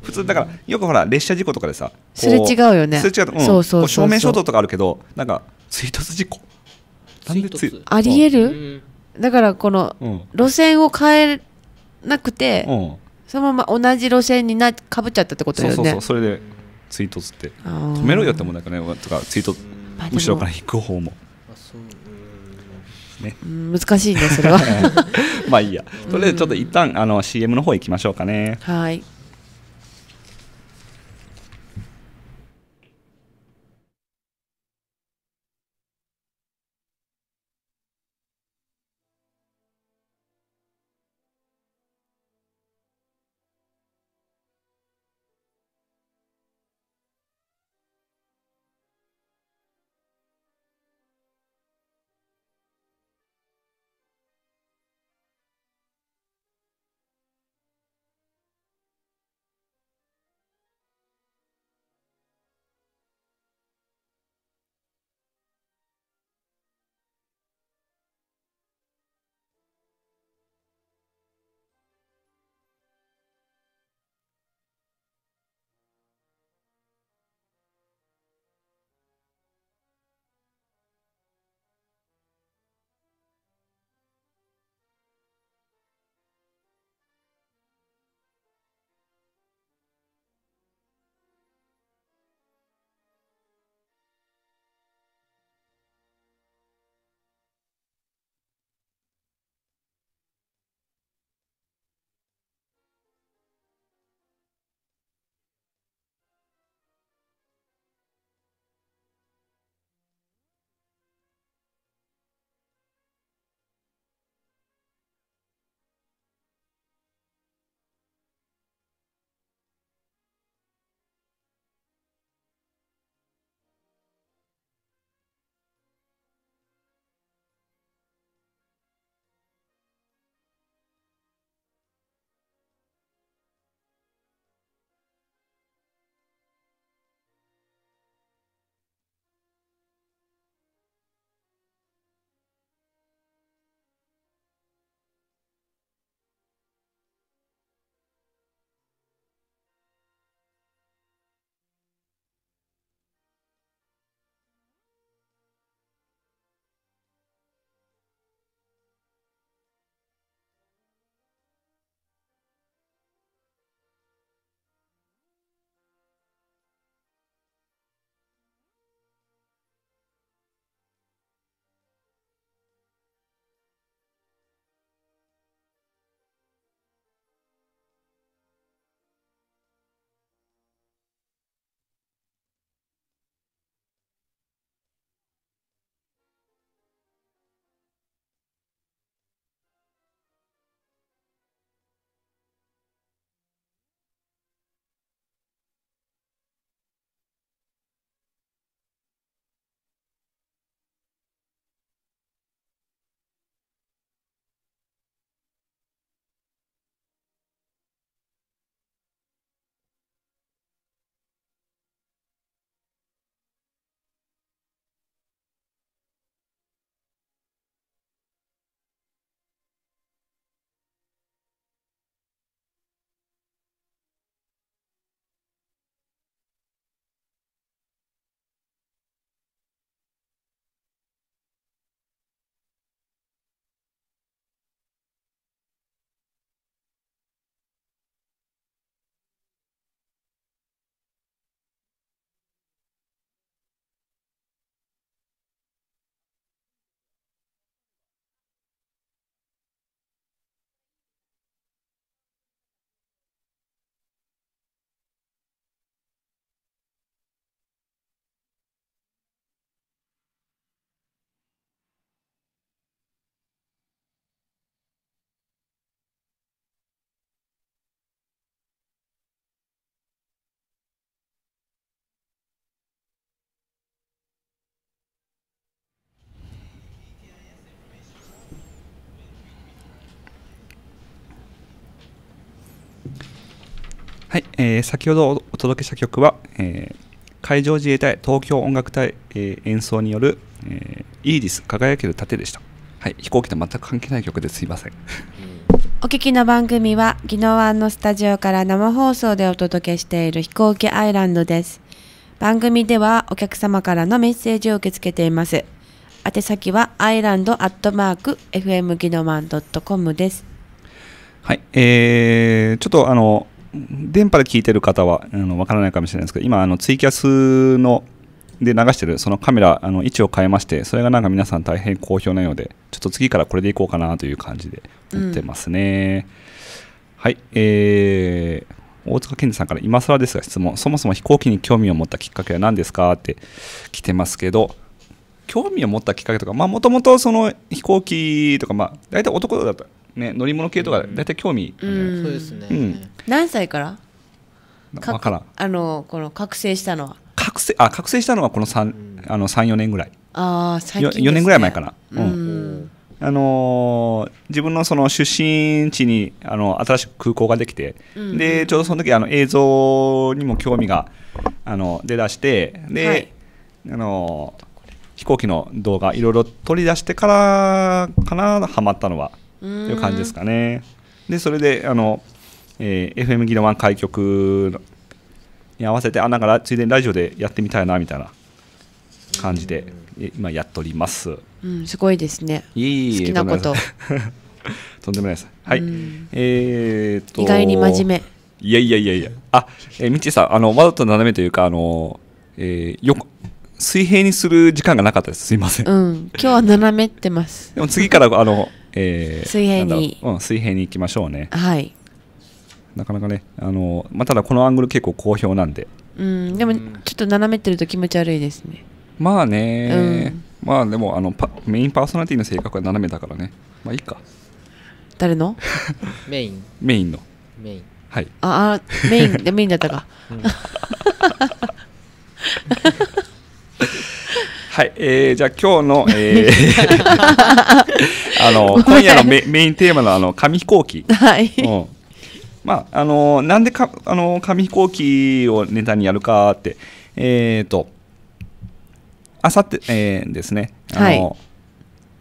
[SPEAKER 2] 普通だからよくほら列車事故とかでさすれ違うよねすれ違う、うん、そうそう正面衝突とかあるけどなんか追突事故なんありえる、
[SPEAKER 1] だからこの路線を変えなくて、そのまま同じ路線になかぶっちゃったってことだよねそうそうそうそ
[SPEAKER 2] れで追突って止めろよってもなんかねとか追突後ろから引く方もね、
[SPEAKER 1] 難しいねそれは
[SPEAKER 2] まあいいやそれでちょっと一旦あの CM の方行きましょうかねはいはい、えー、先ほどお届けした曲は、えー、海上自衛隊東京音楽隊、えー、演奏による、えー、イーディス輝ける盾でした。はい、飛行機と全く関係ない曲ですいません。
[SPEAKER 1] お聞きの番組は、宜野湾のスタジオから生放送でお届けしている飛行機アイランドです。番組ではお客様からのメッセージを受け付けています。宛先はアイランドアットマーク FM ギノワン .com です。
[SPEAKER 2] はい、えー、ちょっとあの、電波で聞いてる方はあの分からないかもしれないですけど、今、あのツイキャスので流してるそのカメラあの位置を変えまして、それがなんか皆さん大変好評なようで、ちょっと次からこれでいこうかなという感じで言ってますね。うん、はい、えー、大塚健二さんから今更ですが質問、そもそも飛行機に興味を持ったきっかけは何ですかって来てますけど、興味を持ったきっかけとか、もともと飛行機とか、まあ、大体男だったね、乗り物系とか大体興味、う
[SPEAKER 3] ん、そうで
[SPEAKER 1] すね、何歳からかからあのこの覚醒したのは
[SPEAKER 2] 覚醒あ覚醒したのはこの34年ぐらい
[SPEAKER 3] あ最近、ね、4年ぐらい前
[SPEAKER 2] かな、うんあのー、自分のその出身地にあの新しく空港ができて、うんうん、でちょうどその時あの映像にも興味があの出だしてで、はい、あのー、飛行機の動画いろいろ取り出してからかなはまったのは。っていう感じですかね。でそれであの、えー、FM ギロワン開局に合わせてあなんかついでにラジオでやってみたいなみたいな感じで今やっております。
[SPEAKER 1] うん、すごいですね。いい好きなこと。
[SPEAKER 2] とんでもないです。はい。えー、と意外に真面目。いやいやいやいや。あ、えー、みちさんあのわざと斜めというかあの、えー、よ水平にする時間がなかったですすいません、う
[SPEAKER 1] ん、今日は斜めってます
[SPEAKER 2] でも次からあの、えー、水平にう、うん、水平にいきましょうねはいなかなかねあの、まあ、ただこのアングル結構好評なんで
[SPEAKER 1] うんでもちょっと斜めってると気持ち悪いですね
[SPEAKER 2] まあね、うん、まあでもあのメインパーソナリティの性格は斜めだからねまあいいか誰の メインメインのメインはいああメインメインだっ
[SPEAKER 1] たか、うん
[SPEAKER 2] はい、えー、じゃあ今日の、えー、あの今夜のメインテーマのあの紙飛行機、はい、うん、まああのなんでかあの紙飛行機をネタにやるかってえっ、ー、とあさって、えー、ですねあの、はい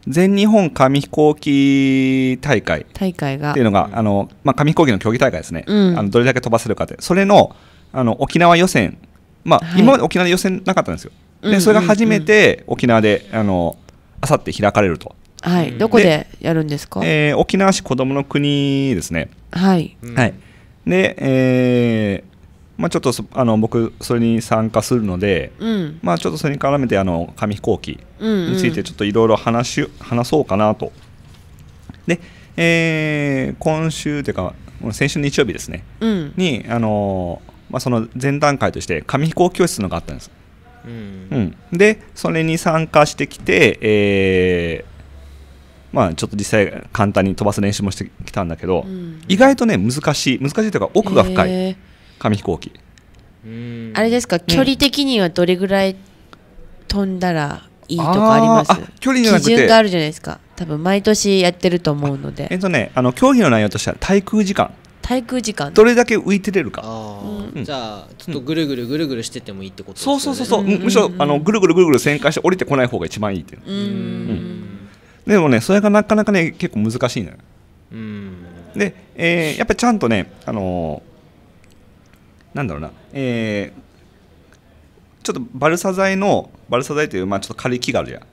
[SPEAKER 2] 全日本紙飛行機大会
[SPEAKER 1] 大会がっていうの
[SPEAKER 2] があの、まあ、紙飛行機の競技大会ですね、うん、あのどれだけ飛ばせるかってそれのあの沖縄予選まあ、はい、今まで沖縄で予選なかったんですよでそれが初めて沖縄であのあさって開かれると。
[SPEAKER 1] はい、どこでやるんですか、
[SPEAKER 2] えー、沖縄市こどもの国ですね。はい、はい、で、えーまあ、ちょっとあの僕それに参加するので、うん、まあ、ちょっとそれに絡めてあの紙飛行機についてちょっといろいろ話そうかなと。で、えー、今週というか先週の日曜日ですね、うん、に、あのまあ、その前段階として紙飛行機教室のがあったんです。うん、うん、でそれに参加してきて、えーまあ、ちょっと実際簡単に飛ばす練習もしてきたんだけど、うん、意外とね難しい難しいというか奥が深い、えー、紙飛行機
[SPEAKER 1] あれですか距離的にはどれぐらい飛んだら
[SPEAKER 2] いいとかあります距離じゃなくて基準があるじゃないですか
[SPEAKER 1] 多分毎年やってると思うので
[SPEAKER 2] えっとねあの競技の内容としては滞空時間
[SPEAKER 3] 滞空時間
[SPEAKER 2] どれだけ浮いてれるか、
[SPEAKER 3] じゃあちょっとぐるぐるぐるぐるしててもいいってことそうそうそうそうむしろ
[SPEAKER 2] あのぐるぐるぐるぐる旋回して降りてこない方が一番いいっていうでもねそれがなかなかね結構難しいのよで、えやっぱりちゃんとねあのなんだろうなえちょっとバルサ材のバルサ材という、まあ、ちょっと軽い木があるじゃん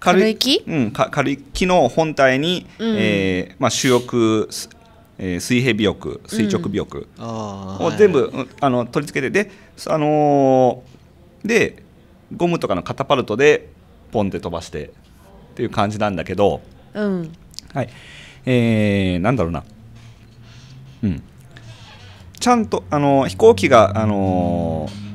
[SPEAKER 2] 軽い木、うん、軽い木の本体に、うん、えー、まあ、主翼えー、水平尾翼垂直尾翼を全部、うんはい、あの取り付けてで、あのー、でゴムとかのカタパルトでポンって飛ばしてっていう感じなんだけど、うんはいえー、なんだろうな、うん、ちゃんと、あのー、飛行機が、あのー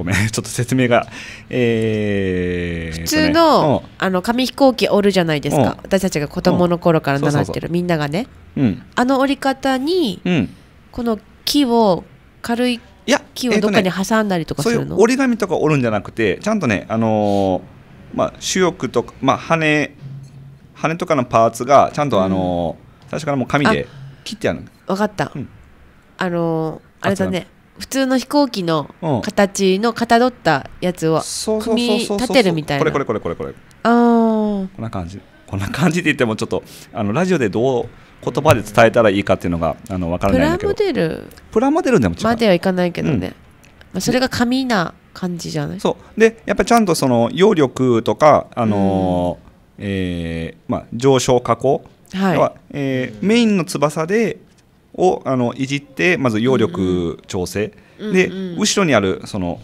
[SPEAKER 2] ごめん、ちょっと説明が、えー普通の,、
[SPEAKER 1] あの紙飛行機折るじゃないですか、私たちが子供の頃から習ってる、みんながね、うん、あの折り方に、うん、この木を軽い木をどっかに挟んだりとかするの、えーね、うう折り
[SPEAKER 2] 紙とか折るんじゃなくてちゃんとね、あのー、まあ、主翼とか、まあ、羽羽とかのパーツがちゃんと、あのーうん、最初からもう紙で切ってある分かった、
[SPEAKER 1] あのー、あれだね普通の飛行機の形のかたどったやつを組み立てるみたいなこれこれこれこれこれあこん
[SPEAKER 2] な感じこんな感じって言ってもちょっとあのラジオでどう言葉で伝えたらいいかっていうのがあの分からないんだけどプラモデルプラモデルでも違
[SPEAKER 1] うまではいかないけどね、うん、まあ、それが紙な感じじゃないそ
[SPEAKER 2] うでやっぱちゃんとその揚力とかあのー、えー、まあ、上昇加工はい、えー、メインの翼でをあのいじってまず揚力調整、うんうん、で、うんうん、後ろにあるその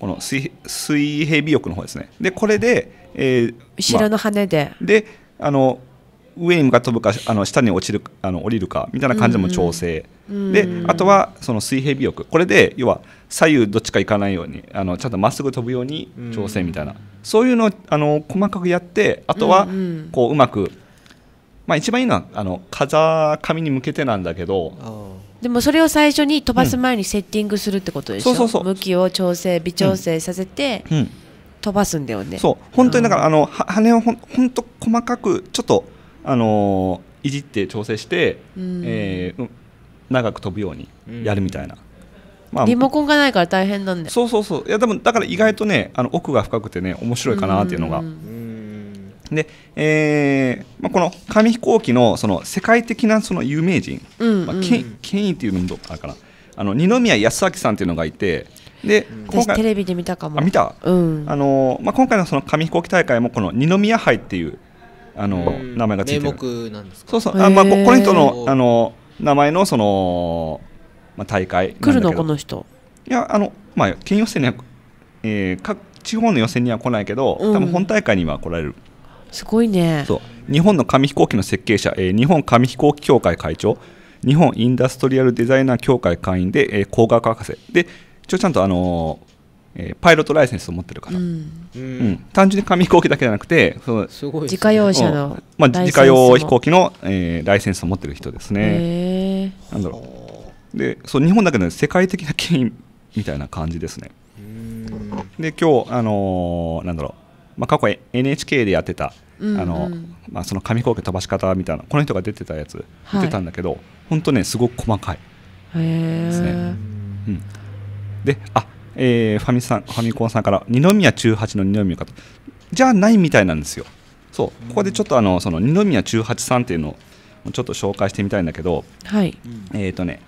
[SPEAKER 2] この水水平尾翼の方ですねでこれで、えー、後ろの羽で、まあ、であの上に向かって飛ぶかあの下に落ちるあの降りるかみたいな感じでも調整、うんうん、であとはその水平尾翼これで要は左右どっちか行かないようにあのちゃんとまっすぐ飛ぶように調整みたいな、うん、そういうのをあの細かくやってあとはこううまく、うんうんまあ、一番いいのはあの風上に向けてなんだけど
[SPEAKER 1] でもそれを最初に飛ばす前にセッティングする
[SPEAKER 2] ってことでしょ、うん、そうそ
[SPEAKER 1] うそう向きを調整微調整させて、うん、飛ばすんだよねそう本当にだから、あの
[SPEAKER 2] 羽をほんほんと細かくちょっと、あのー、いじって調整して、うん、えー、長く飛ぶようにやるみたいな。まあ、リモコンがないから大変なんだよそうそうそういやでもだから意外とねあの奥が深くてね面白いかなっていうのが。うんうんでえーまあ、この紙飛行機のその世界的なその有名人、うんうん、まあ、権威っていう運動あからあの二宮康明さんっていうのがいてで、うん、テレ
[SPEAKER 1] ビで見たかもあ見
[SPEAKER 2] た、うんあのまあ、今回のその紙飛行機大会もこの二宮杯っていうあの、うん、名前がついて
[SPEAKER 3] る名そうそうあ、まあ、この人の
[SPEAKER 2] あの名前のその、まあ、大会来るのこの人いやあの、まあ、県予選には、えー、各地方の予選には来ないけど、多分本大会には来られる。すごいねそう日本の紙飛行機の設計者、えー、日本紙飛行機協会会長日本インダストリアルデザイナー協会会員で、えー、工学博士で一応ちゃんとあのーえー、パイロットライセンスを持ってるから、
[SPEAKER 3] うんうん、
[SPEAKER 2] 単純に紙飛行機だけじゃなくてそのすごい、ね、自家用車の、まあ、自家用飛行機の、えー、ライセンスを持ってる人ですね。なんだろうでそう日本だけの世界的な権威みたいな感じですね。で今日、あのー、なんだろうまあ、過去 NHK でやってた、あのまあ、その紙飛行飛ばし方みたいなこの人が出てたやつ、出てたんだけど本当ねすごく細かいですね。うん、であえー、ファミさんファミコンさんから二宮中八の二宮かとじゃないみたいなんですよ。そうここでちょっとあのその二宮中八さんっていうのをちょっと紹介してみたいんだけど、はい、えっ、とね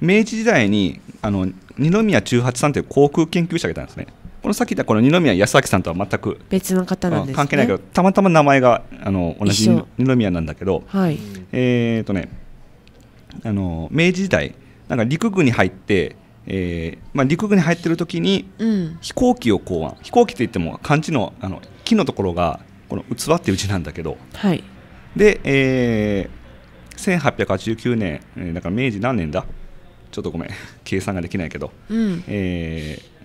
[SPEAKER 2] 明治時代にあの二宮中八さんていう航空研究者がいたんですね。この先っこの二宮康明さんとは全く
[SPEAKER 1] 別の方なんです、ね、関係ないけど
[SPEAKER 2] たまたま名前があの同じ二宮なんだけど、はい、えっ、ー、とねあの明治時代なんか陸軍に入って、えーまあ、陸軍に入ってる時に飛行機を考案、うん、飛行機といっても漢字のあの木のところがこの器っていう字なんだけど、はい、で、えー、1889年だから明治何年だちょっとごめん 計算ができないけど、うん、えー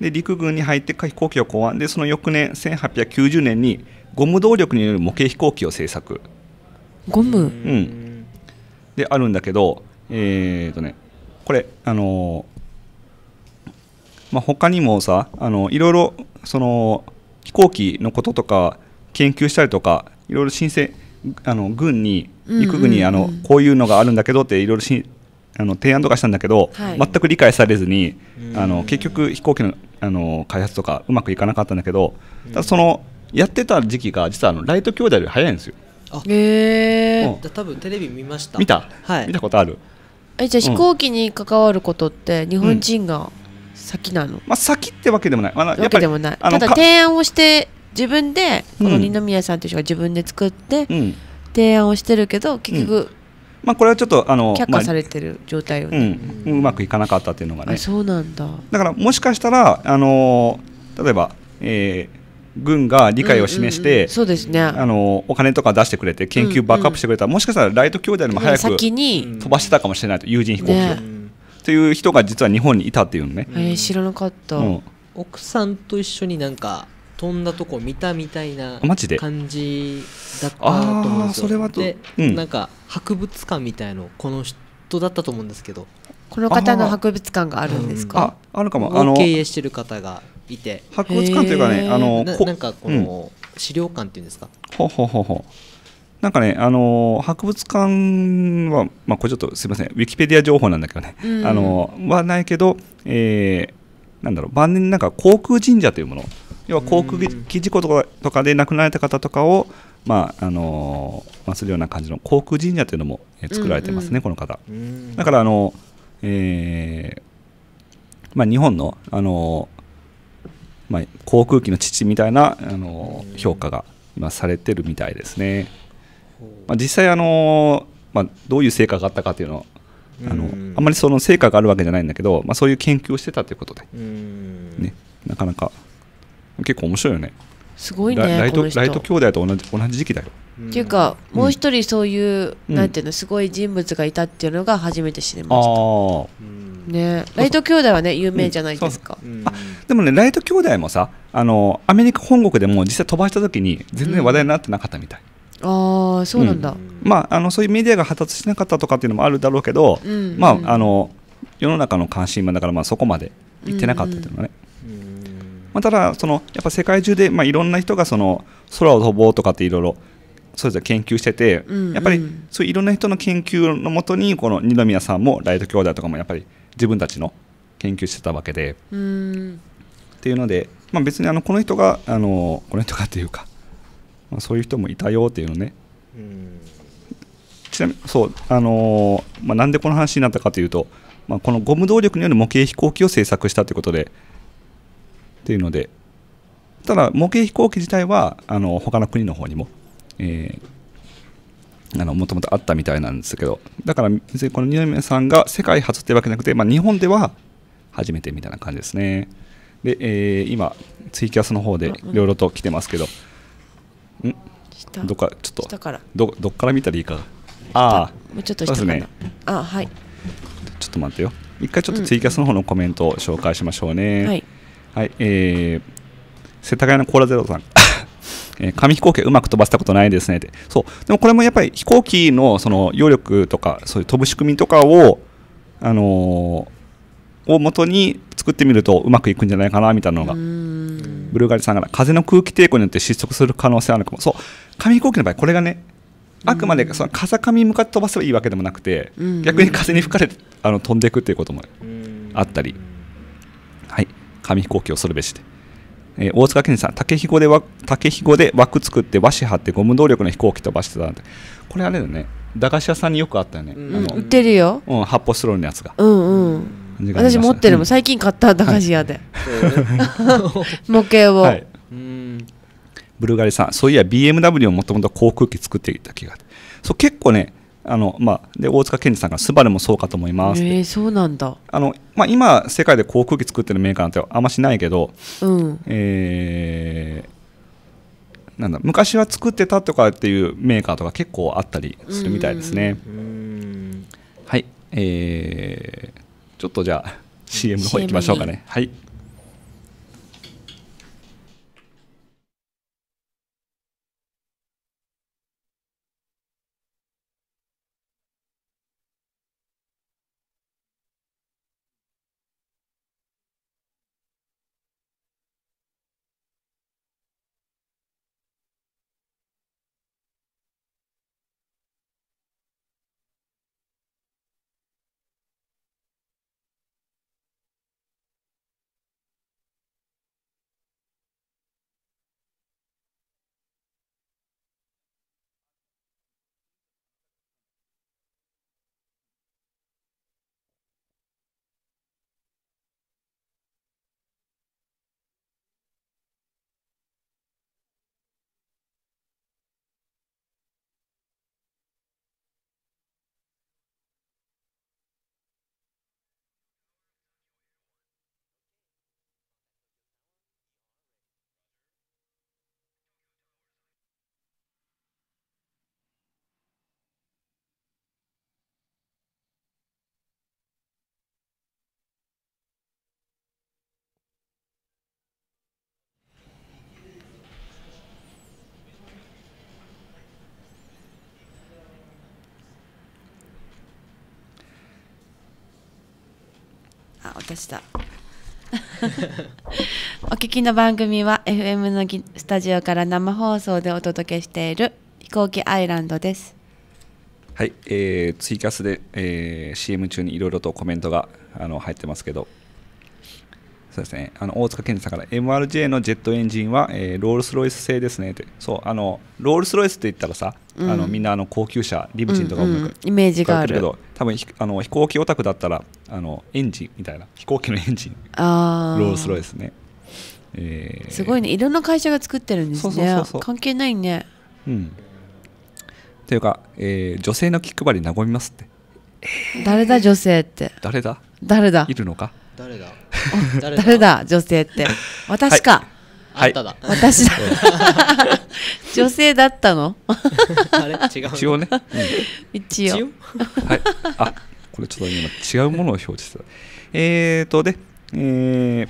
[SPEAKER 2] で陸軍に入って飛行機を考案でその翌年1890年にゴム動力による模型飛行機を製作ゴム、うん、であるんだけどえっ、ー、とねこれあのー、まあ、他にもさあのいろいろその飛行機のこととか研究したりとかいろいろ申請あの軍に陸軍にあのこういうのがあるんだけどっていろいろあの提案とかしたんだけど、はい、全く理解されずにあの結局飛行機のあの開発とかうまくいかなかったんだけどだそのやってた時期が実はあのライト兄弟より早いんですよ。
[SPEAKER 3] へえー、うん、
[SPEAKER 2] 多分テレビ見ました見た、はい、見たことある
[SPEAKER 3] えじゃあ飛行機に
[SPEAKER 1] 関わることって日本人が先なの、うん、
[SPEAKER 2] まあ、先ってわけでもない、まあ、わけでもないただ提
[SPEAKER 1] 案をして自分でこの二宮さんという人が自分で作って、うん、提案をしてるけど結局
[SPEAKER 2] まあ、これはちょっとあの却下されてる状態を、ねまあ、うん、うまくいかなかったっていうのがね
[SPEAKER 1] そうなんだ
[SPEAKER 2] だからもしかしたらあの例えば、えー、軍が理解を示して、そうですね。あのお金とか出してくれて研究バックアップしてくれたら、もしかしたらライト兄弟でも早く
[SPEAKER 3] 飛
[SPEAKER 2] ばしてたかもしれないと人飛行機を、という人が実は日本にいたっていうのね。えー、知
[SPEAKER 3] らなかった、奥さんと一緒になんか飛んだとこ見たみたいな感じだったと思うんですよ。それはうん、なんか博物館みたいのこの人だったと思うんですけどこの方の博物館があるんですか、ああるかもあの経営してる方がいて博物館というかねあのなんかこの資料館っていうんですか、
[SPEAKER 2] うん、ほうほうほうほうなんかね、あのー、博物館は、まあ、これちょっとすみません、ウィキペディア情報なんだけどね、うん、あのー、はないけど、えー、なんだろう、晩年、なんか航空神社というもの、要は航空機事故とかで亡くなられた方とかを、まああのー、するような感じの航空神社というのも、え作られてますね、うんうん、この方。だからあの、えーまあ、日本の、あのー、まあ、航空機の父みたいな、あのー、評価が今されてるみたいですね。まあ、実際、あのまあ、どういう成果があったかというのあのあんまりその成果があるわけじゃないんだけど、まあ、そういう研究をしてたということで、ね、なかなか結構面白いよね。すごいねライトライト兄弟と同じ同じ時期だよ、
[SPEAKER 1] っていうかもう一人そういう、うん、なんていうのすごい人物がいたっていうのが初めて知りました、ね、ライト兄弟はね有名じゃないですか、あ
[SPEAKER 2] でもねライト兄弟もさあのアメリカ本国でも実際飛ばした時に全然話題になってなかったみたい、
[SPEAKER 1] ああそうなんだ、う
[SPEAKER 2] ん、まああのそういうメディアが発達しなかったとかっていうのもあるだろうけど、うんうん、まああの世の中の関心もだからまあそこまでいってなかったっていうのはね、うんうんまあ、ただそのやっぱ世界中で、まあ、いろんな人がその空を飛ぼうとかっていろいろそれぞれ研究してて、うんうん、やっぱりそういろんな人の研究のもとにこの二宮さんもライト兄弟とかもやっぱり自分たちの研究してたわけで。
[SPEAKER 3] うん
[SPEAKER 2] っていうので、まあ、別にあのこの人があのこの人がっていうか、まあ、そういう人もいたよっていうのね。うんちなみにそうあのー、まあ、なんでこの話になったかというと、まあ、このゴム動力による模型飛行機を製作したということで、っていうので、ただ模型飛行機自体はあの他の国の方にも、えー、あのもともとあったみたいなんですけど、だから別にこの二宮さんが世界初ってわけなくて、まあ、日本では初めてみたいな感じですね。で、えー、今、ツイキャスの方でいろいろと来てますけど、うん、どっか、ちょっと、どどっから見たらいいか。ああ、ちょっと下かな。ね、あはい。ちょっと待ってよ。一回ちょっとツイキャスの方のコメントを紹介しましょうね。うん、はいはい、えー、世田谷のコーラゼロさん。えー、紙飛行機うまく飛ばしたことないですねって。そう。でもこれもやっぱり飛行機のその揚力とか、そういう飛ぶ仕組みとかを、あのー、を元に作ってみるとうまくいくんじゃないかなみたいなのがブルガリさんが風の空気抵抗によって失速する可能性あるかもそう紙飛行機の場合これがねあくまでその風上に向かって飛ばせばいいわけでもなくて、逆に風に吹かれてあの飛んでいくっていうこともあったり、はい紙飛行機をするべしで。えー、大塚健二さん、竹ひごで竹ひごで枠作って和紙貼ってゴム動力の飛行機飛ばしてたなんて。これあれだね。駄菓子屋さんによくあったよね。うん、売ってるよ。うん、発泡スロールのやつが。うんうん。私持ってるも最近買った駄菓子屋で。は
[SPEAKER 1] い、模型を。は
[SPEAKER 2] い、うんブルガリさん、そういや BMW をもともと航空機作っていた気がそう結構ね、あのまあ、で大塚健二さんが「スバルもそうかと思います」
[SPEAKER 1] えー、そうなんだ
[SPEAKER 2] あの、まあ、今世界で航空機作ってるメーカーなんてあんましないけど、うんえー、なんだ昔は作ってたとかっていうメーカーとか結構あったりするみたいですね。はい、えー、ちょっとじゃあ CM の方行きましょうかね。はい
[SPEAKER 1] あ落とした お聞きの番組は FM のスタジオから生放送でお届けしている飛行機アイランドです
[SPEAKER 2] はい、えー、ツイキャスで、えー、CM 中にいろいろとコメントがあの入ってますけどそうですね、あの大塚健二さんから MRJ のジェットエンジンは、えー、ロールスロイス製ですねってそうあのロールスロイスって言ったらさ、うん、あのみんなあの高級車リムジンとか、うんうん、
[SPEAKER 1] イメージがあるけど
[SPEAKER 2] 多分あの飛行機オタクだったらあのエンジンみたいな飛行機のエンジンあロールスロイスね、えー、す
[SPEAKER 1] ごいねいろんな会社が作ってるんですね関係ないね
[SPEAKER 2] うんというか、えー、女性の気配り和みますって
[SPEAKER 1] 誰だ女性って誰だ
[SPEAKER 2] 誰だいるのか
[SPEAKER 3] 誰だ誰だ誰だ女性って私か、
[SPEAKER 1] はい、あんただ、私だ 女性だったのあれ違う一応ね、うん、一応
[SPEAKER 2] はいあこれちょっと今違うものを表示したえっ、ー、とでえー、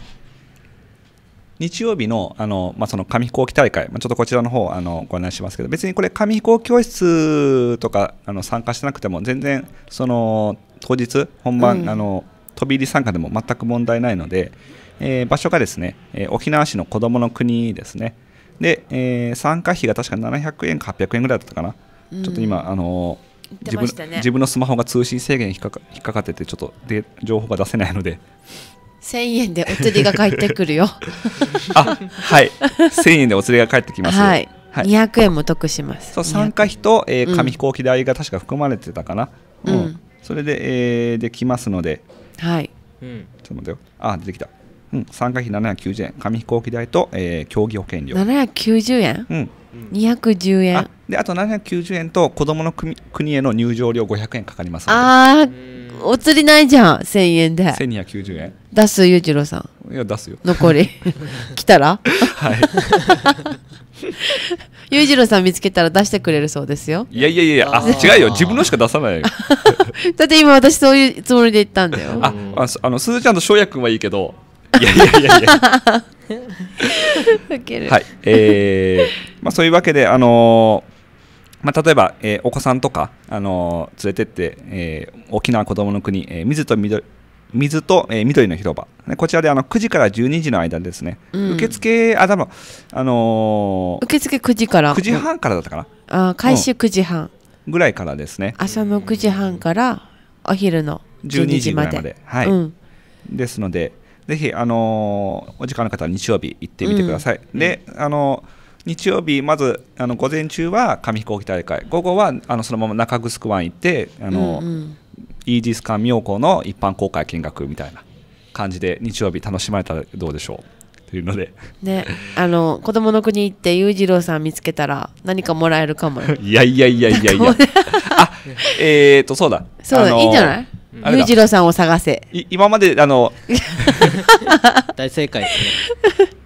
[SPEAKER 2] 日曜日のあの,、まあその紙飛行機大会、まあ、ちょっとこちらの方あのご案内しますけど別にこれ紙飛行教室とかあの参加してなくても全然その当日本番、うん、あの飛び入り参加でも全く問題ないので、えー、場所がですね、えー、沖縄市の子どもの国ですね。で、えー、参加費が確か700円か800円ぐらいだったかな。うん、ちょっと今、あのー、自分、ね、自分のスマホが通信制限引っか引っかかっててちょっとで情報が出せないので
[SPEAKER 1] 1000円でお釣りが返ってくるよ
[SPEAKER 2] あはい1000円でお釣りが返ってきます、はいはい、200
[SPEAKER 1] 円も得します
[SPEAKER 2] そう参加費と、えー、紙飛行機代が確か含まれてたかな、うん、うん、それで、えー、できますので
[SPEAKER 1] はい、うん、
[SPEAKER 2] ちょっと待ってよあ出てきた、うん、参加費七百九十円紙飛行機代と、えー、競技保険料七
[SPEAKER 1] 百九十円、うん、210円あ
[SPEAKER 2] であと七百九十円と子供の国国への入場料五百円かかります
[SPEAKER 1] ああお釣りないじゃん1000円で1290円出す裕次郎さんいや出すよ残り 来たらはい 裕次郎さん見つけたら出してくれるそうですよいやい
[SPEAKER 2] やいやあ違うよ自分のしか出さない だ
[SPEAKER 1] って今私そういうつもりで言ったんだよあ
[SPEAKER 2] ああのすずちゃんと翔也君はいいけどいやいやいやいやはいえーまあ、そういうわけであのーまあ、例えば、えー、お子さんとか、あのー、連れてって、えー、沖縄こどもの国、えー、水と緑水と、えー、緑の広場、ね、こちらであの9時から12時の間ですね、うん、受付あ、あのー、受付9時から9時半からだったかな、あ開始9時半、うん、ぐらいからですね
[SPEAKER 1] 朝の9時半からお昼の12時までまで、はい、うん、
[SPEAKER 2] ですのでぜひ、あのー、お時間の方は日曜日行ってみてください、で、あのー日曜日まずあの午前中は紙飛行機大会午後はあのそのまま中城湾行ってあの、うんうん、イージス艦妙高の一般公開見学みたいな感じで日曜日楽しまれたらどうでしょうというので、
[SPEAKER 1] ね、あの子供の国行って裕次郎さん見つけたら何かもらえるかも
[SPEAKER 2] いやいやいやいやいやあえっ、とそうだそうだ、いいんじゃない裕次郎
[SPEAKER 1] さんを探せ
[SPEAKER 2] 今まであの 大正解ですね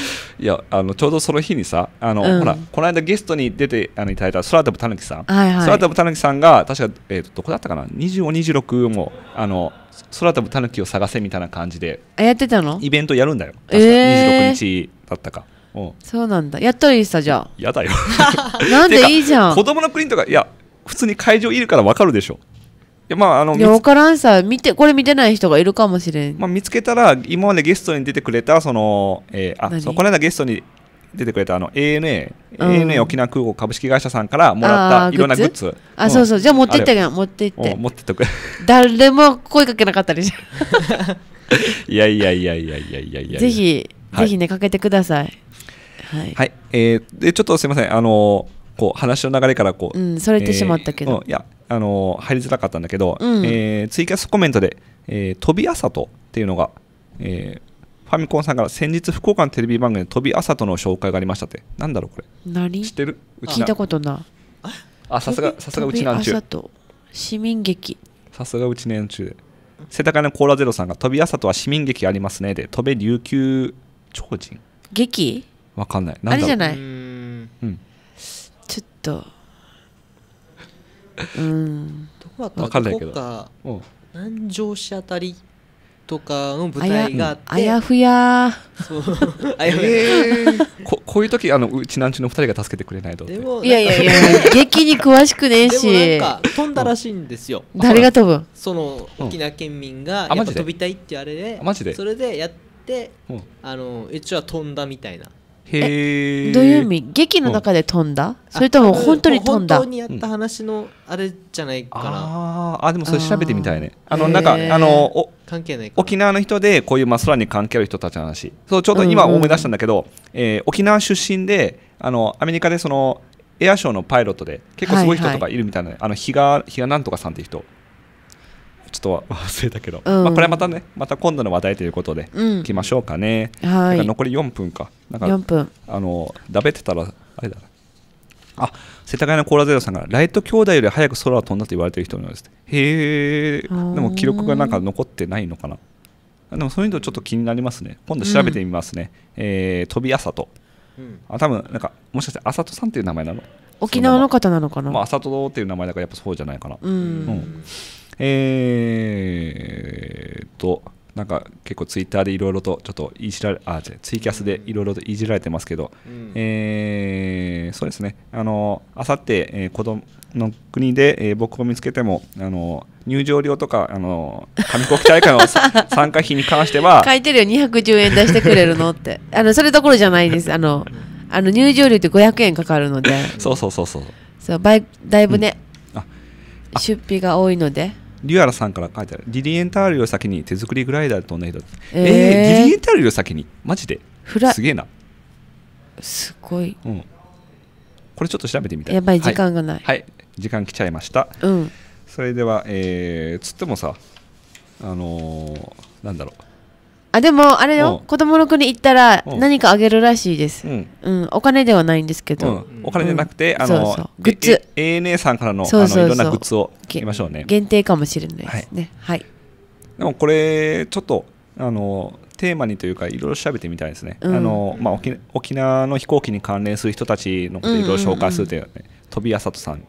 [SPEAKER 2] いやあのちょうどその日にさあの、うん、ほらこの間ゲストに出てあのいただいた空飛ぶたぬきさん、はいはい、空飛ぶたぬきさんが確か、えーと、どこだったかな2526もあの空飛ぶたぬきを探せみたいな感じで
[SPEAKER 1] やってたの
[SPEAKER 2] イベントやるんだよ確か、え26日だったか。うん、
[SPEAKER 1] そうなんだやったらいいさじゃあ
[SPEAKER 2] やだよ なんでいいじゃん子供のプリントがいや普通に会場いるから分かるでしょやまああのいや分
[SPEAKER 1] からんさ見てこれ見てない人がいるかもしれん、
[SPEAKER 2] まあ、見つけたら今までゲストに出てくれたその、えー、あそのこの間ゲストに出てくれたあの ANA、うん、ANA 沖縄空港株式会社さんからもらったいろんなグッズあ、うん、そうそうじゃあ持ってって持ってって持ってってく
[SPEAKER 1] 誰も声かけなかったでしょ
[SPEAKER 2] い いやいやいやいやいやいやぜひ、ぜひ
[SPEAKER 1] ねかけてください
[SPEAKER 2] はい、はい、えー、でちょっとすみませんあのーこう話の流れからこう、うん、それてしまったけど、えー、いやあのー、入りづらかったんだけど、うん、えー、ツイキャスコメントで「え飛びあさと」っていうのが、えー、ファミコンさんから先日福岡のテレビ番組で「飛びあさと」の紹介がありましたってなんだろうこ
[SPEAKER 1] れ何知ってる聞いたことない
[SPEAKER 2] あさすがさすがうちなんちゅう市民劇さすがうちなんちゅうで世田谷のコーラゼロさんが「飛びあさとは市民劇ありますね」で「飛べ琉球超人」劇わかんないあれじゃな
[SPEAKER 1] いと うんどこだ
[SPEAKER 2] ったかんないけど
[SPEAKER 1] かうん
[SPEAKER 3] 南城市あたり
[SPEAKER 2] とかの舞台があって
[SPEAKER 1] あやふや
[SPEAKER 2] そうあやふや、こ こういう時あのうちなんちの二人が助けてくれないとでもいやいやいや劇に
[SPEAKER 3] 詳しくねえでしもなんか飛んだらしいんですよ誰が飛ぶんそのうん沖縄県民がやっぱ飛びたいってあれであマジでそれでやってうんあの一応は飛んだみたいな
[SPEAKER 2] へえどういう意味劇の中
[SPEAKER 1] で飛んだ、うん、それとも本当に飛んだ本当にやっ
[SPEAKER 2] た
[SPEAKER 3] 話のあれじゃないかな、うん、ああでもそれ調べてみたいねあのなんかあの関係
[SPEAKER 2] ない沖縄の人でこういうまあ空に関係ある人たちの話そうちょうど今思い出したんだけど、うんうん、えー、沖縄出身であのアメリカでそのエアショーのパイロットで結構すごい人とかいるみたいな、はいはい、あの日が比嘉なんとかさんっていう人ちょっと忘れたけど、うん、まあ、これはまたねまた今度の話題ということで、ういきましょうかね、はい残り4分かなんか4分あのだべってたらあれだあ世田谷のコーラゼロさんがライト兄弟より早く空を飛んだと言われてる人のようですへえでも記録がなんか残ってないのかなでもそういうのちょっと気になりますね今度調べてみますね、うん、えー、飛びあさと、あ多分なんかもしかしてあさとさんっていう名前なの沖縄の方なのかなまああさとっていう名前だからやっぱそうじゃないかなうん、うんえー、と、なんか結構ツイッターでいろいろとちょっといじられ、あ、じゃツイキャスでいろいろといじられてますけど、うん、えー、そうですね、あの、あさって、えー、子供の国で、えー、僕を見つけても、あの、入場料とか、あの、上国大会の 参加費に関しては。書
[SPEAKER 1] いてるよ、210円出してくれるのって。あの、それどころじゃないです。あの、あの入場料って500円かかるので。
[SPEAKER 2] そうそうそうそう。
[SPEAKER 1] そう、だいぶね、うん、出費が多いので。
[SPEAKER 2] リュアラさんから書いてあるリリエンタールよ先に手作りグライダーと同じだえー、えー、リリエンタールよ先にマジですげえなすごい、うん、これちょっと調べてみたいやばい時間がない、はい、はい、時間来ちゃいました、うん、それではえー、つってもさあのー、なんだろう
[SPEAKER 1] あでもあれよ、子供の国行ったら何かあげるらしいです、うん、うん、お金ではないんですけど、うん、お金じゃなくて、あのそうグッズ ANA さんからのそうそうそうあのいろんなグッズをいきましょうね限定かもしれないですね、はい、はい、
[SPEAKER 2] でもこれちょっとあのテーマにというかいろいろ調べてみたいですね、あのまあ、沖沖縄の飛行機に関連する人たちのこといろいろ紹介するという、ねうんうんうん、飛びあさとさん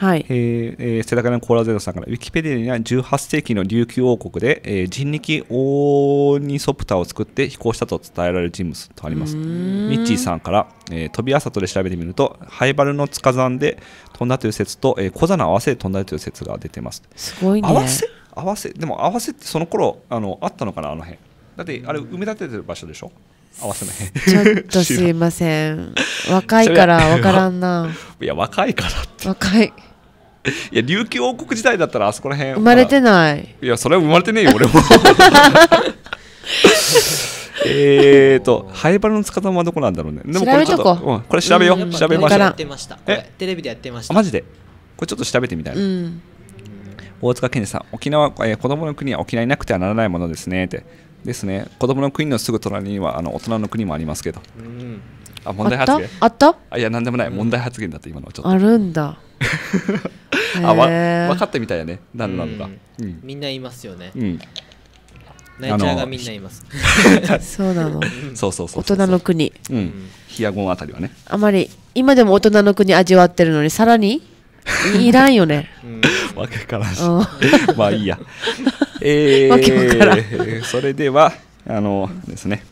[SPEAKER 2] はい、えー、世田谷のコーラゼロさんからウィキペディアには18世紀の琉球王国で、えー、人力オーニソプターを作って飛行したと伝えられる人物とありますミッチーさんから、えー、飛びあさとで調べてみるとハイバルの塚山で飛んだという説と、えー、小座の合わせで飛んだという説が出てますすごいね合わせ合わせでも合わせってその頃あのあったのかなあの辺だってあれ埋め立ててる場所でしょ合わせの辺ちょっとす
[SPEAKER 1] いません若いから分からんな
[SPEAKER 2] いや若いからって若いいや琉球王国時代だったらあそこら辺生まれてないいやそれは生まれてねえよ俺も えっと灰原の塚い方はどこなんだろうねでもこれちょっとこ,、これ調べよう、調べましょうっまたえテレビでやってましたマジでこれちょっと調べてみたいな、大塚健二さん沖縄、え子供の国は沖縄になくてはならないものですねってですね子供の国のすぐ隣にはあの大人の国もありますけど、あ問題発言あったいや何でもない、問題発言だって今のちょっとあるんだ あわ分かってみたいよね何なのか、うん、みんないますよね、うんナイチャーがみんないます。そうなの。そうそうそう大人の国。うん。ヒヤゴンあたりはね。
[SPEAKER 1] あまり今でも大人の国味わってるのにさらに いらんよね。
[SPEAKER 3] わけから
[SPEAKER 2] し。まあいいや。えー、わけわからん。それではあのですね。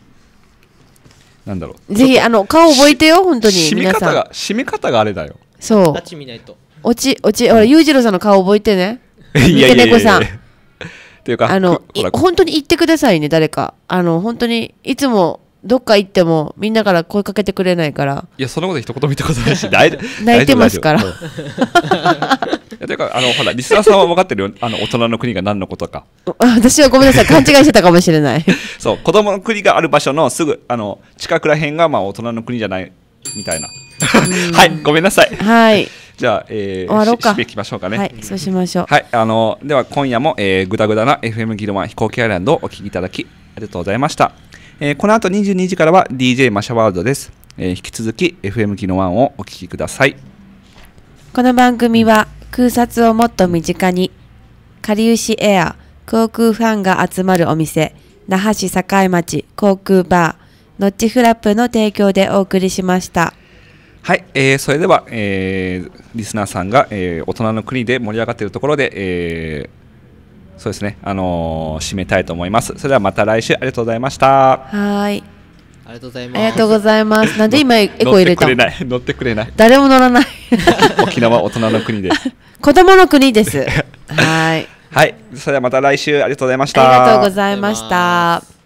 [SPEAKER 2] なんだろう。ぜ
[SPEAKER 1] ひあの顔覚えてよ本当に締め方が
[SPEAKER 2] 締め方があれだよ。
[SPEAKER 1] そう見ないと落ち落ちほら裕次郎さんの顔覚えてね
[SPEAKER 2] 三毛 猫さんというかあの本
[SPEAKER 1] 当に行ってくださいね誰かあの本当にいつもどっか行ってもみんなから声かけてくれないから
[SPEAKER 2] いやそんなこと一言見たことないし 泣いてますからと
[SPEAKER 1] い
[SPEAKER 2] うかあのほらリスナーさんは分かってるよあの大人の国が何のことか
[SPEAKER 1] 私はごめんなさい勘違いしてたかもしれない
[SPEAKER 2] そう子供の国がある場所のすぐあの近くらへんがまあ大人の国じゃないみたいなはいごめんなさいはい じゃあ、えー、終わろうか。締めきましょうかね。はい、そうしましょう。はい、あのでは今夜も、えー、グダぐだな FM ギルマ飛行機アイランドをお聞きいただきありがとうございました。えー、この後22時からは DJ マシャワールドです。えー、引き続き FM ギルマンをお聞きください。
[SPEAKER 1] この番組は空撮をもっと身近に、かりゆしエア航空ファンが集まるお店、那覇市栄町航空バー。ノッチフラップの提供でお送りしました。
[SPEAKER 2] はい、えー、それでは、えー、リスナーさんが、えー、大人の国で盛り上がっているところで、えー、そうですね、あのー、締めたいと思います。それではまた来週ありがとうございました。
[SPEAKER 1] はい。
[SPEAKER 2] ありがとうございます。あり
[SPEAKER 1] がとうございます。なんで今エコ入れた乗ってくれ
[SPEAKER 2] ない。乗ってくれない。
[SPEAKER 1] 誰も乗らない。
[SPEAKER 2] 沖縄大人の国です。
[SPEAKER 1] 子供の国です。
[SPEAKER 2] はい。はい、それではまた来週ありがとうございました。ありがとうございまし
[SPEAKER 1] た。